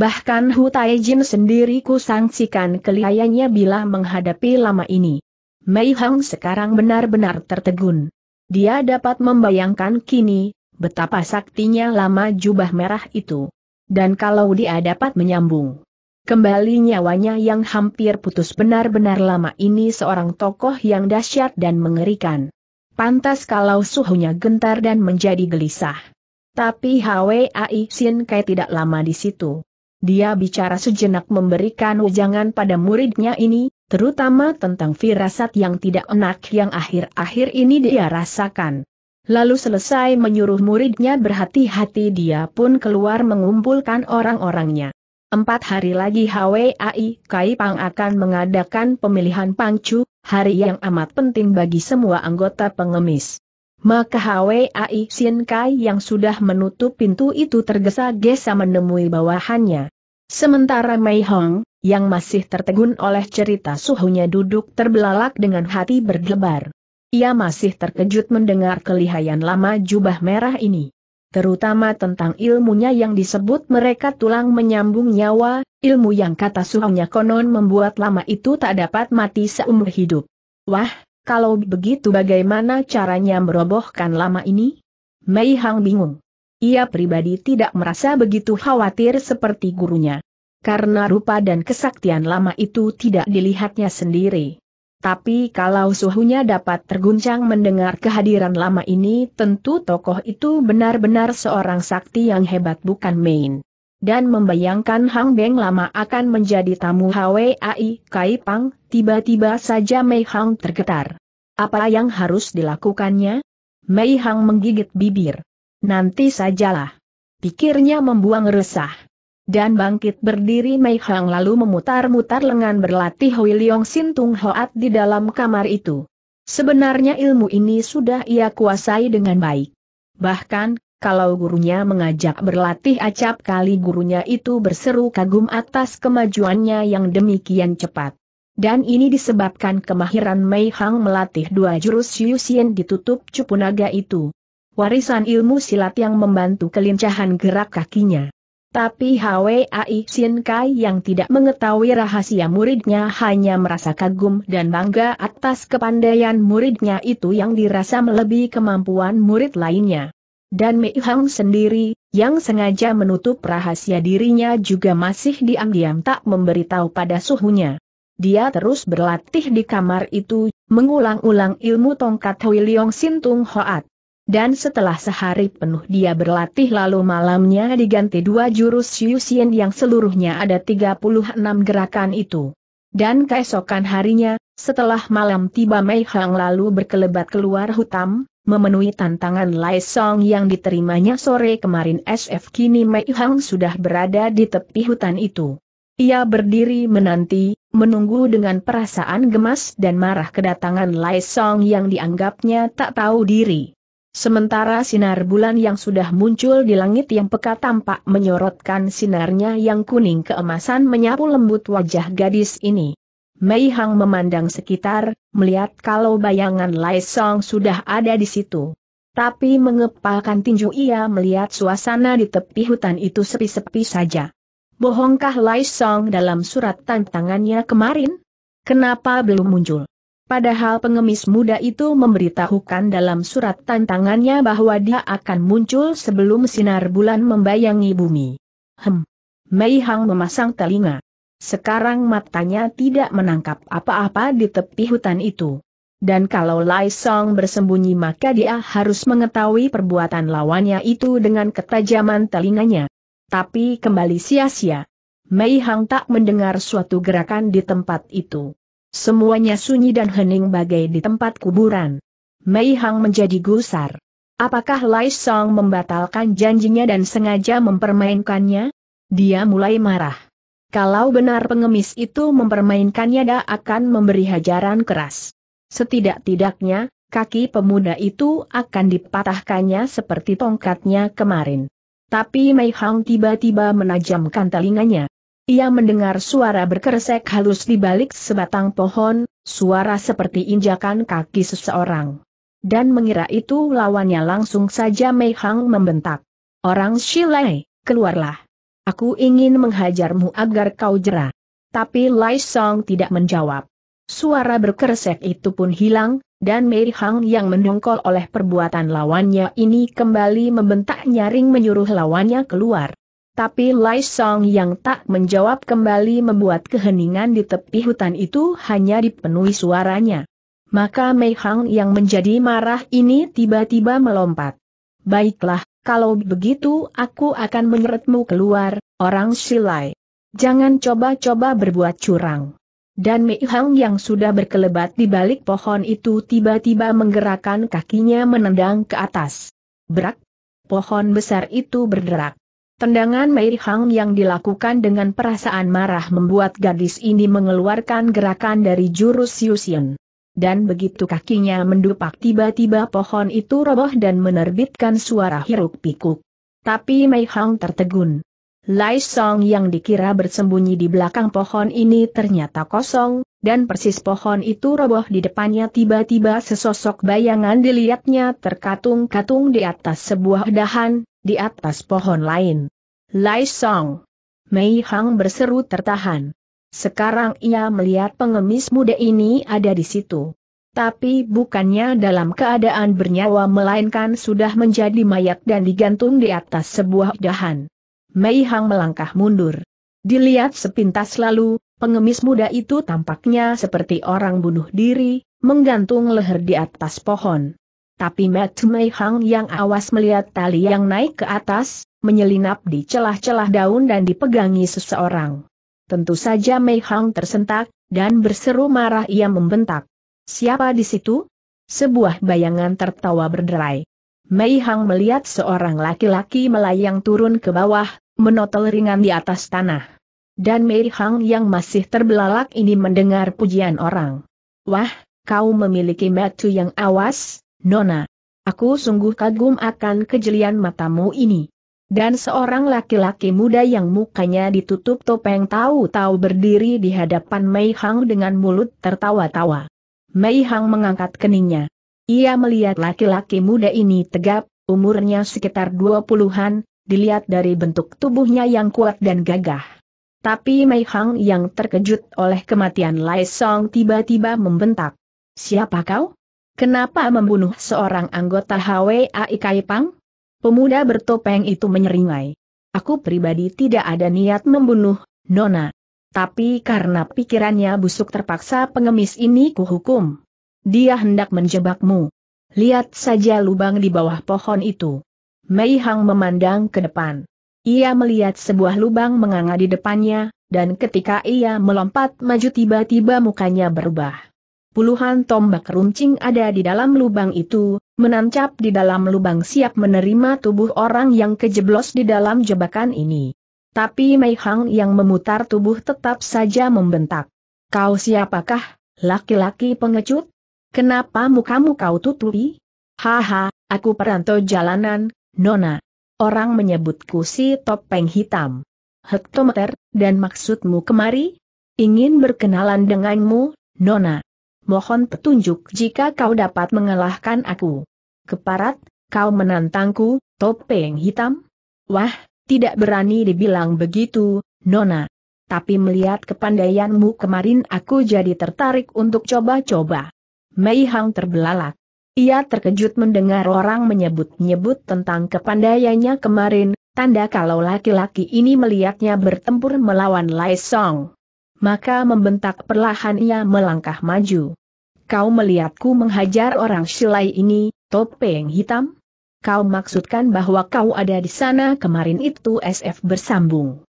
Speaker 1: Bahkan Hu Taijin sendiri kusangsikan kelihayannya bila menghadapi lama ini. Mei Hang sekarang benar-benar tertegun. Dia dapat membayangkan kini, betapa saktinya lama jubah merah itu. Dan kalau dia dapat menyambung kembali nyawanya yang hampir putus benar-benar lama ini seorang tokoh yang dahsyat dan mengerikan. Pantas kalau suhunya gentar dan menjadi gelisah. Tapi Hwai Sin Kai tidak lama di situ. Dia bicara sejenak memberikan ujangan pada muridnya ini, terutama tentang firasat yang tidak enak yang akhir-akhir ini dia rasakan. Lalu selesai menyuruh muridnya berhati-hati dia pun keluar mengumpulkan orang-orangnya. Empat hari lagi HWAI Pang akan mengadakan pemilihan pangcu, hari yang amat penting bagi semua anggota pengemis. Maka Hwai Xin Kai yang sudah menutup pintu itu tergesa-gesa menemui bawahannya. Sementara Mei Hong, yang masih tertegun oleh cerita suhunya duduk terbelalak dengan hati berdebar. Ia masih terkejut mendengar kelihayan lama jubah merah ini. Terutama tentang ilmunya yang disebut mereka tulang menyambung nyawa, ilmu yang kata suhunya konon membuat lama itu tak dapat mati seumur hidup. Wah, kalau begitu bagaimana caranya merobohkan lama ini? Mei Hang bingung. Ia pribadi tidak merasa begitu khawatir seperti gurunya. Karena rupa dan kesaktian lama itu tidak dilihatnya sendiri. Tapi kalau suhunya dapat terguncang mendengar kehadiran lama ini tentu tokoh itu benar-benar seorang sakti yang hebat bukan main. Dan membayangkan Hang Beng lama akan menjadi tamu HWAI Kai Pang, tiba-tiba saja Mei Hang tergetar. Apa yang harus dilakukannya? Mei Hang menggigit bibir. Nanti sajalah. Pikirnya membuang resah. Dan bangkit berdiri Mei Hang lalu memutar-mutar lengan berlatih Hui Liong Sin Tung Hoat di dalam kamar itu. Sebenarnya ilmu ini sudah ia kuasai dengan baik. Bahkan, kalau gurunya mengajak berlatih acap kali gurunya itu berseru kagum atas kemajuannya yang demikian cepat. Dan ini disebabkan kemahiran Mei Hang melatih dua jurus di ditutup cupu naga itu. Warisan ilmu silat yang membantu kelincahan gerak kakinya. Tapi Hwai Sien Kai yang tidak mengetahui rahasia muridnya hanya merasa kagum dan bangga atas kepandaian muridnya itu yang dirasa melebihi kemampuan murid lainnya. Dan Mei Hang sendiri, yang sengaja menutup rahasia dirinya juga masih diam-diam tak memberitahu pada suhunya. Dia terus berlatih di kamar itu, mengulang-ulang ilmu tongkat Hui Leong Sintung Hoat. Dan setelah sehari penuh dia berlatih lalu malamnya diganti dua jurus Xian yang seluruhnya ada 36 gerakan itu. Dan keesokan harinya, setelah malam tiba Mei Hang lalu berkelebat keluar hutan, memenuhi tantangan Lai Song yang diterimanya sore kemarin SF kini Mei Hang sudah berada di tepi hutan itu. Ia berdiri menanti, menunggu dengan perasaan gemas dan marah kedatangan Lai Song yang dianggapnya tak tahu diri. Sementara sinar bulan yang sudah muncul di langit yang pekat tampak menyorotkan sinarnya yang kuning keemasan menyapu lembut wajah gadis ini. Mei Hang memandang sekitar, melihat kalau bayangan Lai Song sudah ada di situ. Tapi mengepalkan tinju ia melihat suasana di tepi hutan itu sepi-sepi saja. Bohongkah Lai Song dalam surat tantangannya kemarin? Kenapa belum muncul? Padahal pengemis muda itu memberitahukan dalam surat tantangannya bahwa dia akan muncul sebelum sinar bulan membayangi bumi. Hem. Mei Hang memasang telinga. Sekarang matanya tidak menangkap apa-apa di tepi hutan itu. Dan kalau Lai Song bersembunyi maka dia harus mengetahui perbuatan lawannya itu dengan ketajaman telinganya tapi kembali sia-sia. Mei Hang tak mendengar suatu gerakan di tempat itu. Semuanya sunyi dan hening bagai di tempat kuburan. Mei Hang menjadi gusar. Apakah Lai Song membatalkan janjinya dan sengaja mempermainkannya? Dia mulai marah. Kalau benar pengemis itu mempermainkannya dia akan memberi hajaran keras. Setidak-tidaknya, kaki pemuda itu akan dipatahkannya seperti tongkatnya kemarin. Tapi Mei Hang tiba-tiba menajamkan telinganya. Ia mendengar suara berkeresek halus di balik sebatang pohon, suara seperti injakan kaki seseorang. Dan mengira itu lawannya langsung saja Mei Hang membentak. Orang Shilai, keluarlah. Aku ingin menghajarmu agar kau jerah. Tapi Lai Song tidak menjawab. Suara berkeresek itu pun hilang, dan Mei Hang yang mendongkol oleh perbuatan lawannya ini kembali membentak nyaring menyuruh lawannya keluar. Tapi Lai Song yang tak menjawab kembali membuat keheningan di tepi hutan itu hanya dipenuhi suaranya. Maka Mei Hang yang menjadi marah ini tiba-tiba melompat. Baiklah, kalau begitu aku akan menyeretmu keluar, orang silai. Jangan coba-coba berbuat curang. Dan Mei Hang yang sudah berkelebat di balik pohon itu tiba-tiba menggerakkan kakinya menendang ke atas. Berak! Pohon besar itu berderak. Tendangan Mei Hang yang dilakukan dengan perasaan marah membuat gadis ini mengeluarkan gerakan dari jurus Yusian. Dan begitu kakinya mendupak tiba-tiba pohon itu roboh dan menerbitkan suara hiruk pikuk. Tapi Mei Hang tertegun. Lai Song yang dikira bersembunyi di belakang pohon ini ternyata kosong, dan persis pohon itu roboh di depannya tiba-tiba sesosok bayangan dilihatnya terkatung-katung di atas sebuah dahan, di atas pohon lain. Lai Song. Mei Hang berseru tertahan. Sekarang ia melihat pengemis muda ini ada di situ. Tapi bukannya dalam keadaan bernyawa melainkan sudah menjadi mayat dan digantung di atas sebuah dahan. Mei Hang melangkah mundur. Dilihat sepintas lalu, pengemis muda itu tampaknya seperti orang bunuh diri, menggantung leher di atas pohon. Tapi Matt Mei Hang yang awas melihat tali yang naik ke atas, menyelinap di celah-celah daun dan dipegangi seseorang. Tentu saja Mei Hang tersentak, dan berseru marah ia membentak. Siapa di situ? Sebuah bayangan tertawa berderai. Mei Hang melihat seorang laki-laki melayang turun ke bawah, menotol ringan di atas tanah. Dan Mei Hang yang masih terbelalak ini mendengar pujian orang. Wah, kau memiliki mata yang awas, Nona. Aku sungguh kagum akan kejelian matamu ini. Dan seorang laki-laki muda yang mukanya ditutup topeng tahu-tahu berdiri di hadapan Mei Hang dengan mulut tertawa-tawa. Mei Hang mengangkat keningnya. Ia melihat laki-laki muda ini tegap, umurnya sekitar dua puluhan, dilihat dari bentuk tubuhnya yang kuat dan gagah. Tapi Mei Hang yang terkejut oleh kematian Lai Song tiba-tiba membentak. Siapa kau? Kenapa membunuh seorang anggota HWAI Pang?" Pemuda bertopeng itu menyeringai. Aku pribadi tidak ada niat membunuh, Nona. Tapi karena pikirannya busuk terpaksa pengemis ini kuhukum. Dia hendak menjebakmu. Lihat saja lubang di bawah pohon itu. Mei Hang memandang ke depan. Ia melihat sebuah lubang menganga di depannya, dan ketika ia melompat maju tiba-tiba mukanya berubah. Puluhan tombak runcing ada di dalam lubang itu, menancap di dalam lubang siap menerima tubuh orang yang kejeblos di dalam jebakan ini. Tapi Mei Hang yang memutar tubuh tetap saja membentak. Kau siapakah, laki-laki pengecut? Kenapa mukamu kau tutupi? Haha, aku perantau jalanan, Nona. Orang menyebutku si topeng hitam. Hektometer, dan maksudmu kemari? Ingin berkenalan denganmu, Nona. Mohon petunjuk jika kau dapat mengalahkan aku. Keparat, kau menantangku, topeng hitam? Wah, tidak berani dibilang begitu, Nona. Tapi melihat kepandaianmu kemarin aku jadi tertarik untuk coba-coba. Mei Hang terbelalak. Ia terkejut mendengar orang menyebut-nyebut tentang kepandaiannya kemarin, tanda kalau laki-laki ini melihatnya bertempur melawan Lai Song. Maka membentak perlahan ia melangkah maju. Kau melihatku menghajar orang silai ini, topeng hitam? Kau maksudkan bahwa kau ada di sana kemarin itu SF bersambung.